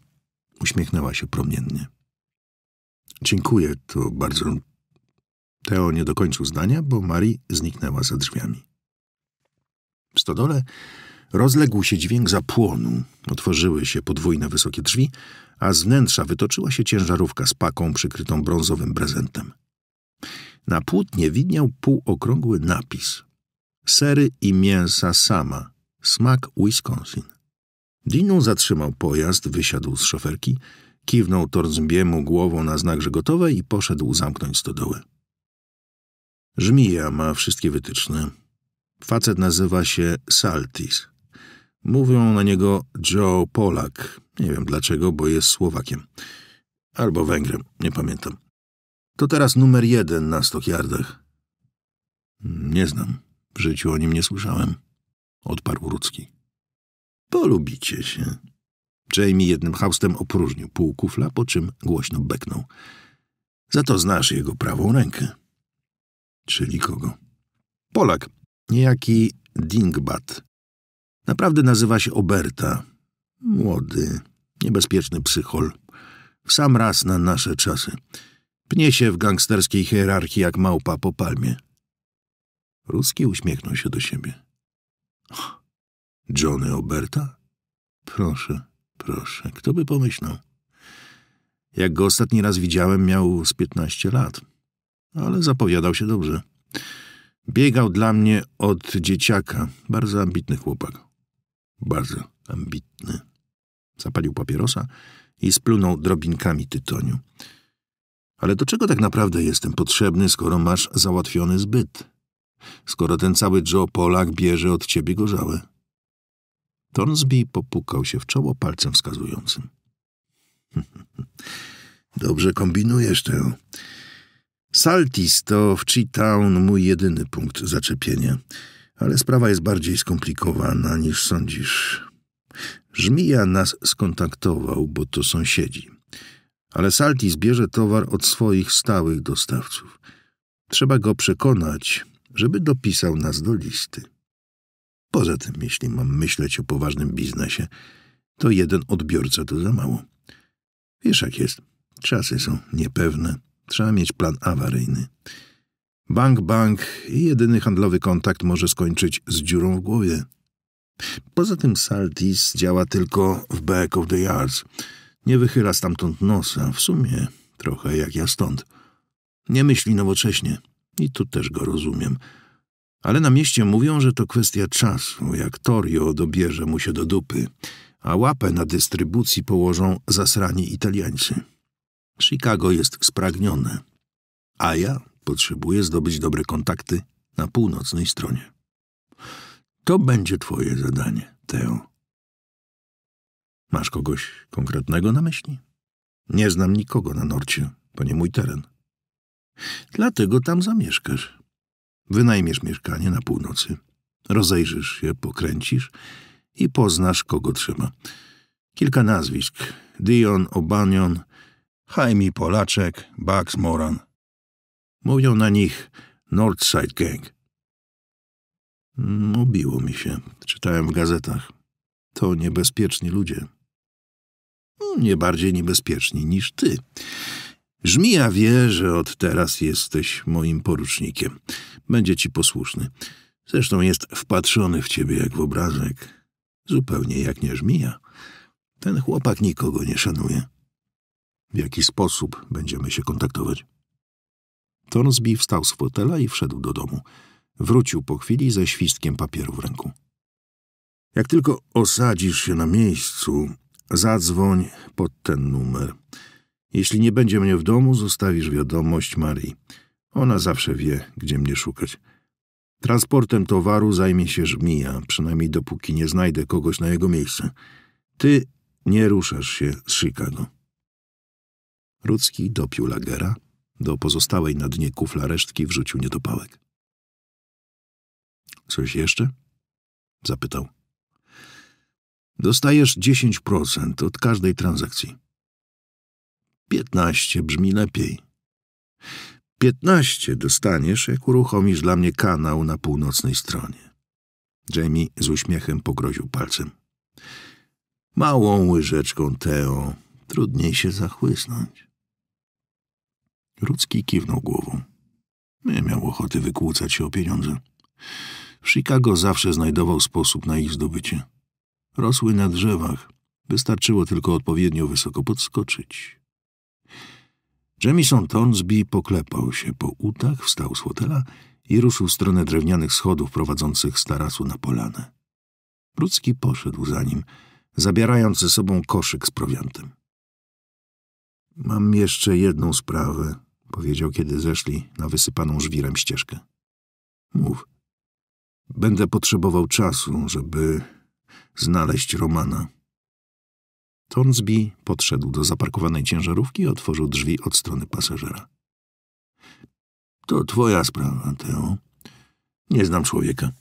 Uśmiechnęła się promiennie. Dziękuję, to bardzo... Teo nie dokończył zdania, bo Marii zniknęła za drzwiami. W stodole Rozległ się dźwięk zapłonu, otworzyły się podwójne wysokie drzwi, a z wnętrza wytoczyła się ciężarówka z paką przykrytą brązowym prezentem. Na płótnie widniał półokrągły napis. Sery i mięsa sama. Smak Wisconsin. Dinu zatrzymał pojazd, wysiadł z szoferki, kiwnął Torzmbiemu głową na znak, że gotowe i poszedł zamknąć stodoły. Żmija ma wszystkie wytyczne. Facet nazywa się Saltis. Mówią na niego Joe Polak. Nie wiem dlaczego, bo jest Słowakiem. Albo Węgrem, nie pamiętam. To teraz numer jeden na stokiardach. Nie znam. W życiu o nim nie słyszałem. Odparł Rudzki. Polubicie się. Jamie jednym haustem opróżnił pół kufla, po czym głośno beknął. Za to znasz jego prawą rękę. Czyli kogo? Polak. Niejaki Dingbat. Naprawdę nazywa się Oberta. Młody, niebezpieczny psychol. Sam raz na nasze czasy. Pnie się w gangsterskiej hierarchii jak małpa po palmie. Ruski uśmiechnął się do siebie. Johnny Oberta? Proszę, proszę, kto by pomyślał? Jak go ostatni raz widziałem, miał z piętnaście lat, ale zapowiadał się dobrze. Biegał dla mnie od dzieciaka, bardzo ambitny chłopak. Bardzo ambitny. Zapalił papierosa i splunął drobinkami tytoniu. Ale do czego tak naprawdę jestem potrzebny, skoro masz załatwiony zbyt? Skoro ten cały Joe Polak bierze od ciebie gorzałe? Tornsby popukał się w czoło palcem wskazującym. Dobrze kombinujesz, Teo. Saltis to w Cheetown mój jedyny punkt zaczepienia ale sprawa jest bardziej skomplikowana niż sądzisz. Żmija nas skontaktował, bo to sąsiedzi. Ale Salty zbierze towar od swoich stałych dostawców. Trzeba go przekonać, żeby dopisał nas do listy. Poza tym, jeśli mam myśleć o poważnym biznesie, to jeden odbiorca to za mało. Wiesz jak jest, czasy są niepewne, trzeba mieć plan awaryjny. Bank, bank i jedyny handlowy kontakt może skończyć z dziurą w głowie. Poza tym Saltis działa tylko w back of the yards. Nie wychyla stamtąd nosa, w sumie trochę jak ja stąd. Nie myśli nowocześnie i tu też go rozumiem. Ale na mieście mówią, że to kwestia czasu, jak Torio dobierze mu się do dupy, a łapę na dystrybucji położą zasrani Italiańcy. Chicago jest spragnione, a ja Potrzebuję zdobyć dobre kontakty na północnej stronie. To będzie twoje zadanie, Teo. Masz kogoś konkretnego na myśli? Nie znam nikogo na Norcie. To nie mój teren. Dlatego tam zamieszkasz. Wynajmiesz mieszkanie na północy. Rozejrzysz się, pokręcisz i poznasz, kogo trzeba. Kilka nazwisk. Dion, Obanion, Jaime Polaczek, Bax Moran – Mówią na nich Northside Gang. Mm, obiło mi się. Czytałem w gazetach. To niebezpieczni ludzie. No, nie bardziej niebezpieczni niż ty. Żmija wie, że od teraz jesteś moim porucznikiem. Będzie ci posłuszny. Zresztą jest wpatrzony w ciebie jak w obrazek. Zupełnie jak nie żmija. Ten chłopak nikogo nie szanuje. W jaki sposób będziemy się kontaktować? Torsby wstał z fotela i wszedł do domu. Wrócił po chwili ze świstkiem papieru w ręku. Jak tylko osadzisz się na miejscu, zadzwoń pod ten numer. Jeśli nie będzie mnie w domu, zostawisz wiadomość Marii. Ona zawsze wie, gdzie mnie szukać. Transportem towaru zajmie się żmija, przynajmniej dopóki nie znajdę kogoś na jego miejsce. Ty nie ruszasz się z Chicago. Rudzki dopił lagera do pozostałej na dnie kufla resztki wrzucił niedopałek. Coś jeszcze? Zapytał. Dostajesz 10% od każdej transakcji. 15 brzmi lepiej. 15 dostaniesz, jak uruchomisz dla mnie kanał na północnej stronie. Jamie z uśmiechem pogroził palcem. Małą łyżeczką Teo trudniej się zachłysnąć. Rudzki kiwnął głową. Nie miał ochoty wykłócać się o pieniądze. W Chicago zawsze znajdował sposób na ich zdobycie. Rosły na drzewach. Wystarczyło tylko odpowiednio wysoko podskoczyć. Jamison Tonsby poklepał się po utach, wstał z fotela i ruszył w stronę drewnianych schodów prowadzących z tarasu na polanę. Rudzki poszedł za nim, zabierając ze sobą koszyk z prowiantem. Mam jeszcze jedną sprawę, powiedział, kiedy zeszli na wysypaną żwirem ścieżkę. Mów. Będę potrzebował czasu, żeby znaleźć Romana. Tonsby podszedł do zaparkowanej ciężarówki i otworzył drzwi od strony pasażera. To twoja sprawa, Teo. Nie znam człowieka.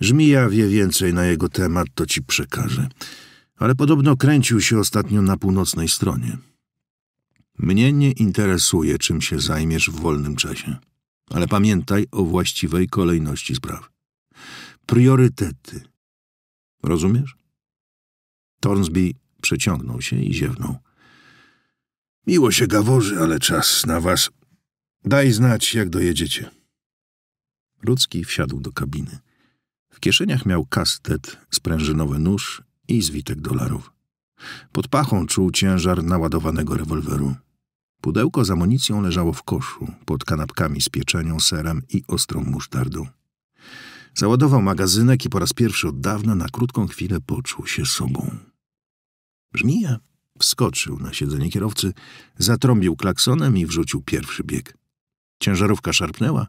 Żmija wie więcej na jego temat, to ci przekażę. Ale podobno kręcił się ostatnio na północnej stronie. Mnie nie interesuje, czym się zajmiesz w wolnym czasie, ale pamiętaj o właściwej kolejności spraw. Priorytety. Rozumiesz? Thornsby przeciągnął się i ziewnął. Miło się gaworzy, ale czas na was. Daj znać, jak dojedziecie. Rudzki wsiadł do kabiny. W kieszeniach miał kastet, sprężynowy nóż i zwitek dolarów. Pod pachą czuł ciężar naładowanego rewolweru. Pudełko z amunicją leżało w koszu, pod kanapkami z pieczenią, serem i ostrą musztardą. Załadował magazynek i po raz pierwszy od dawna na krótką chwilę poczuł się sobą. Żmija wskoczył na siedzenie kierowcy, zatrąbił klaksonem i wrzucił pierwszy bieg. Ciężarówka szarpnęła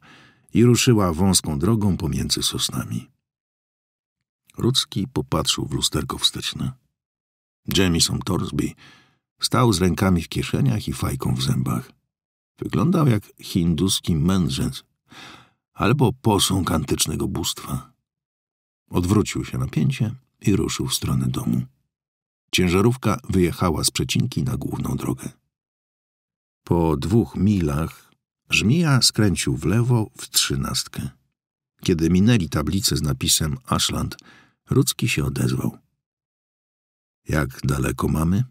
i ruszyła wąską drogą pomiędzy sosnami. Rudzki popatrzył w lusterko wsteczne. Jamison Torsby Stał z rękami w kieszeniach i fajką w zębach. Wyglądał jak hinduski mędrzec albo posąg antycznego bóstwa. Odwrócił się na pięcie i ruszył w stronę domu. Ciężarówka wyjechała z przecinki na główną drogę. Po dwóch milach żmija skręcił w lewo w trzynastkę. Kiedy minęli tablicę z napisem Ashland, Rudzki się odezwał. Jak daleko mamy?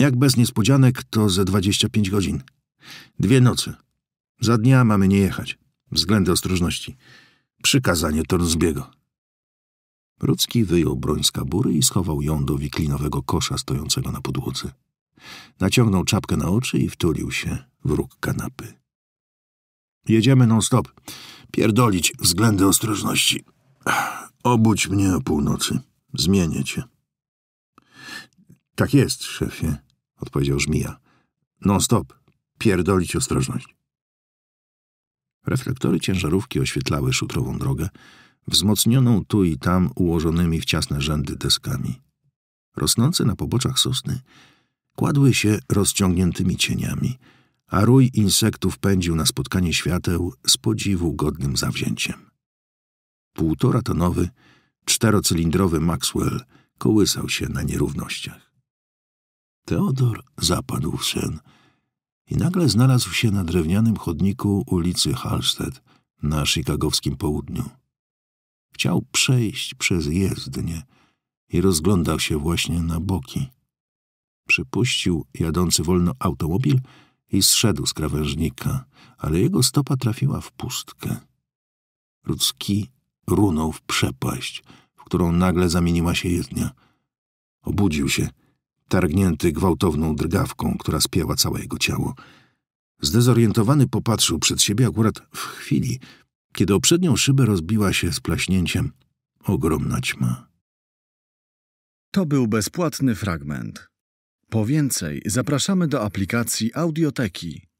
Jak bez niespodzianek, to ze 25 godzin. Dwie noce. Za dnia mamy nie jechać. Względy ostrożności. Przykazanie Tornsbiego. Rudzki wyjął broń z kabury i schował ją do wiklinowego kosza stojącego na podłodze. Naciągnął czapkę na oczy i wtulił się w róg kanapy. Jedziemy non-stop. Pierdolić względy ostrożności. Obudź mnie o północy. Zmienię cię. Tak jest, szefie odpowiedział żmija. Non stop. Pierdolić ostrożność. Reflektory ciężarówki oświetlały szutrową drogę, wzmocnioną tu i tam ułożonymi w ciasne rzędy deskami. Rosnące na poboczach sosny kładły się rozciągniętymi cieniami, a rój insektów pędził na spotkanie świateł z podziwu godnym zawzięciem. Półtora tonowy, czterocylindrowy Maxwell kołysał się na nierównościach. Teodor zapadł w sen i nagle znalazł się na drewnianym chodniku ulicy Halsted na chicagowskim południu. Chciał przejść przez jezdnię i rozglądał się właśnie na boki. Przypuścił jadący wolno automobil i zszedł z krawężnika, ale jego stopa trafiła w pustkę. Ludzki runął w przepaść, w którą nagle zamieniła się jezdnia. Obudził się targnięty gwałtowną drgawką, która spięła całe jego ciało. Zdezorientowany popatrzył przed siebie akurat w chwili, kiedy o szybę rozbiła się z plaśnięciem ogromna ćma. To był bezpłatny fragment. Po więcej zapraszamy do aplikacji Audioteki.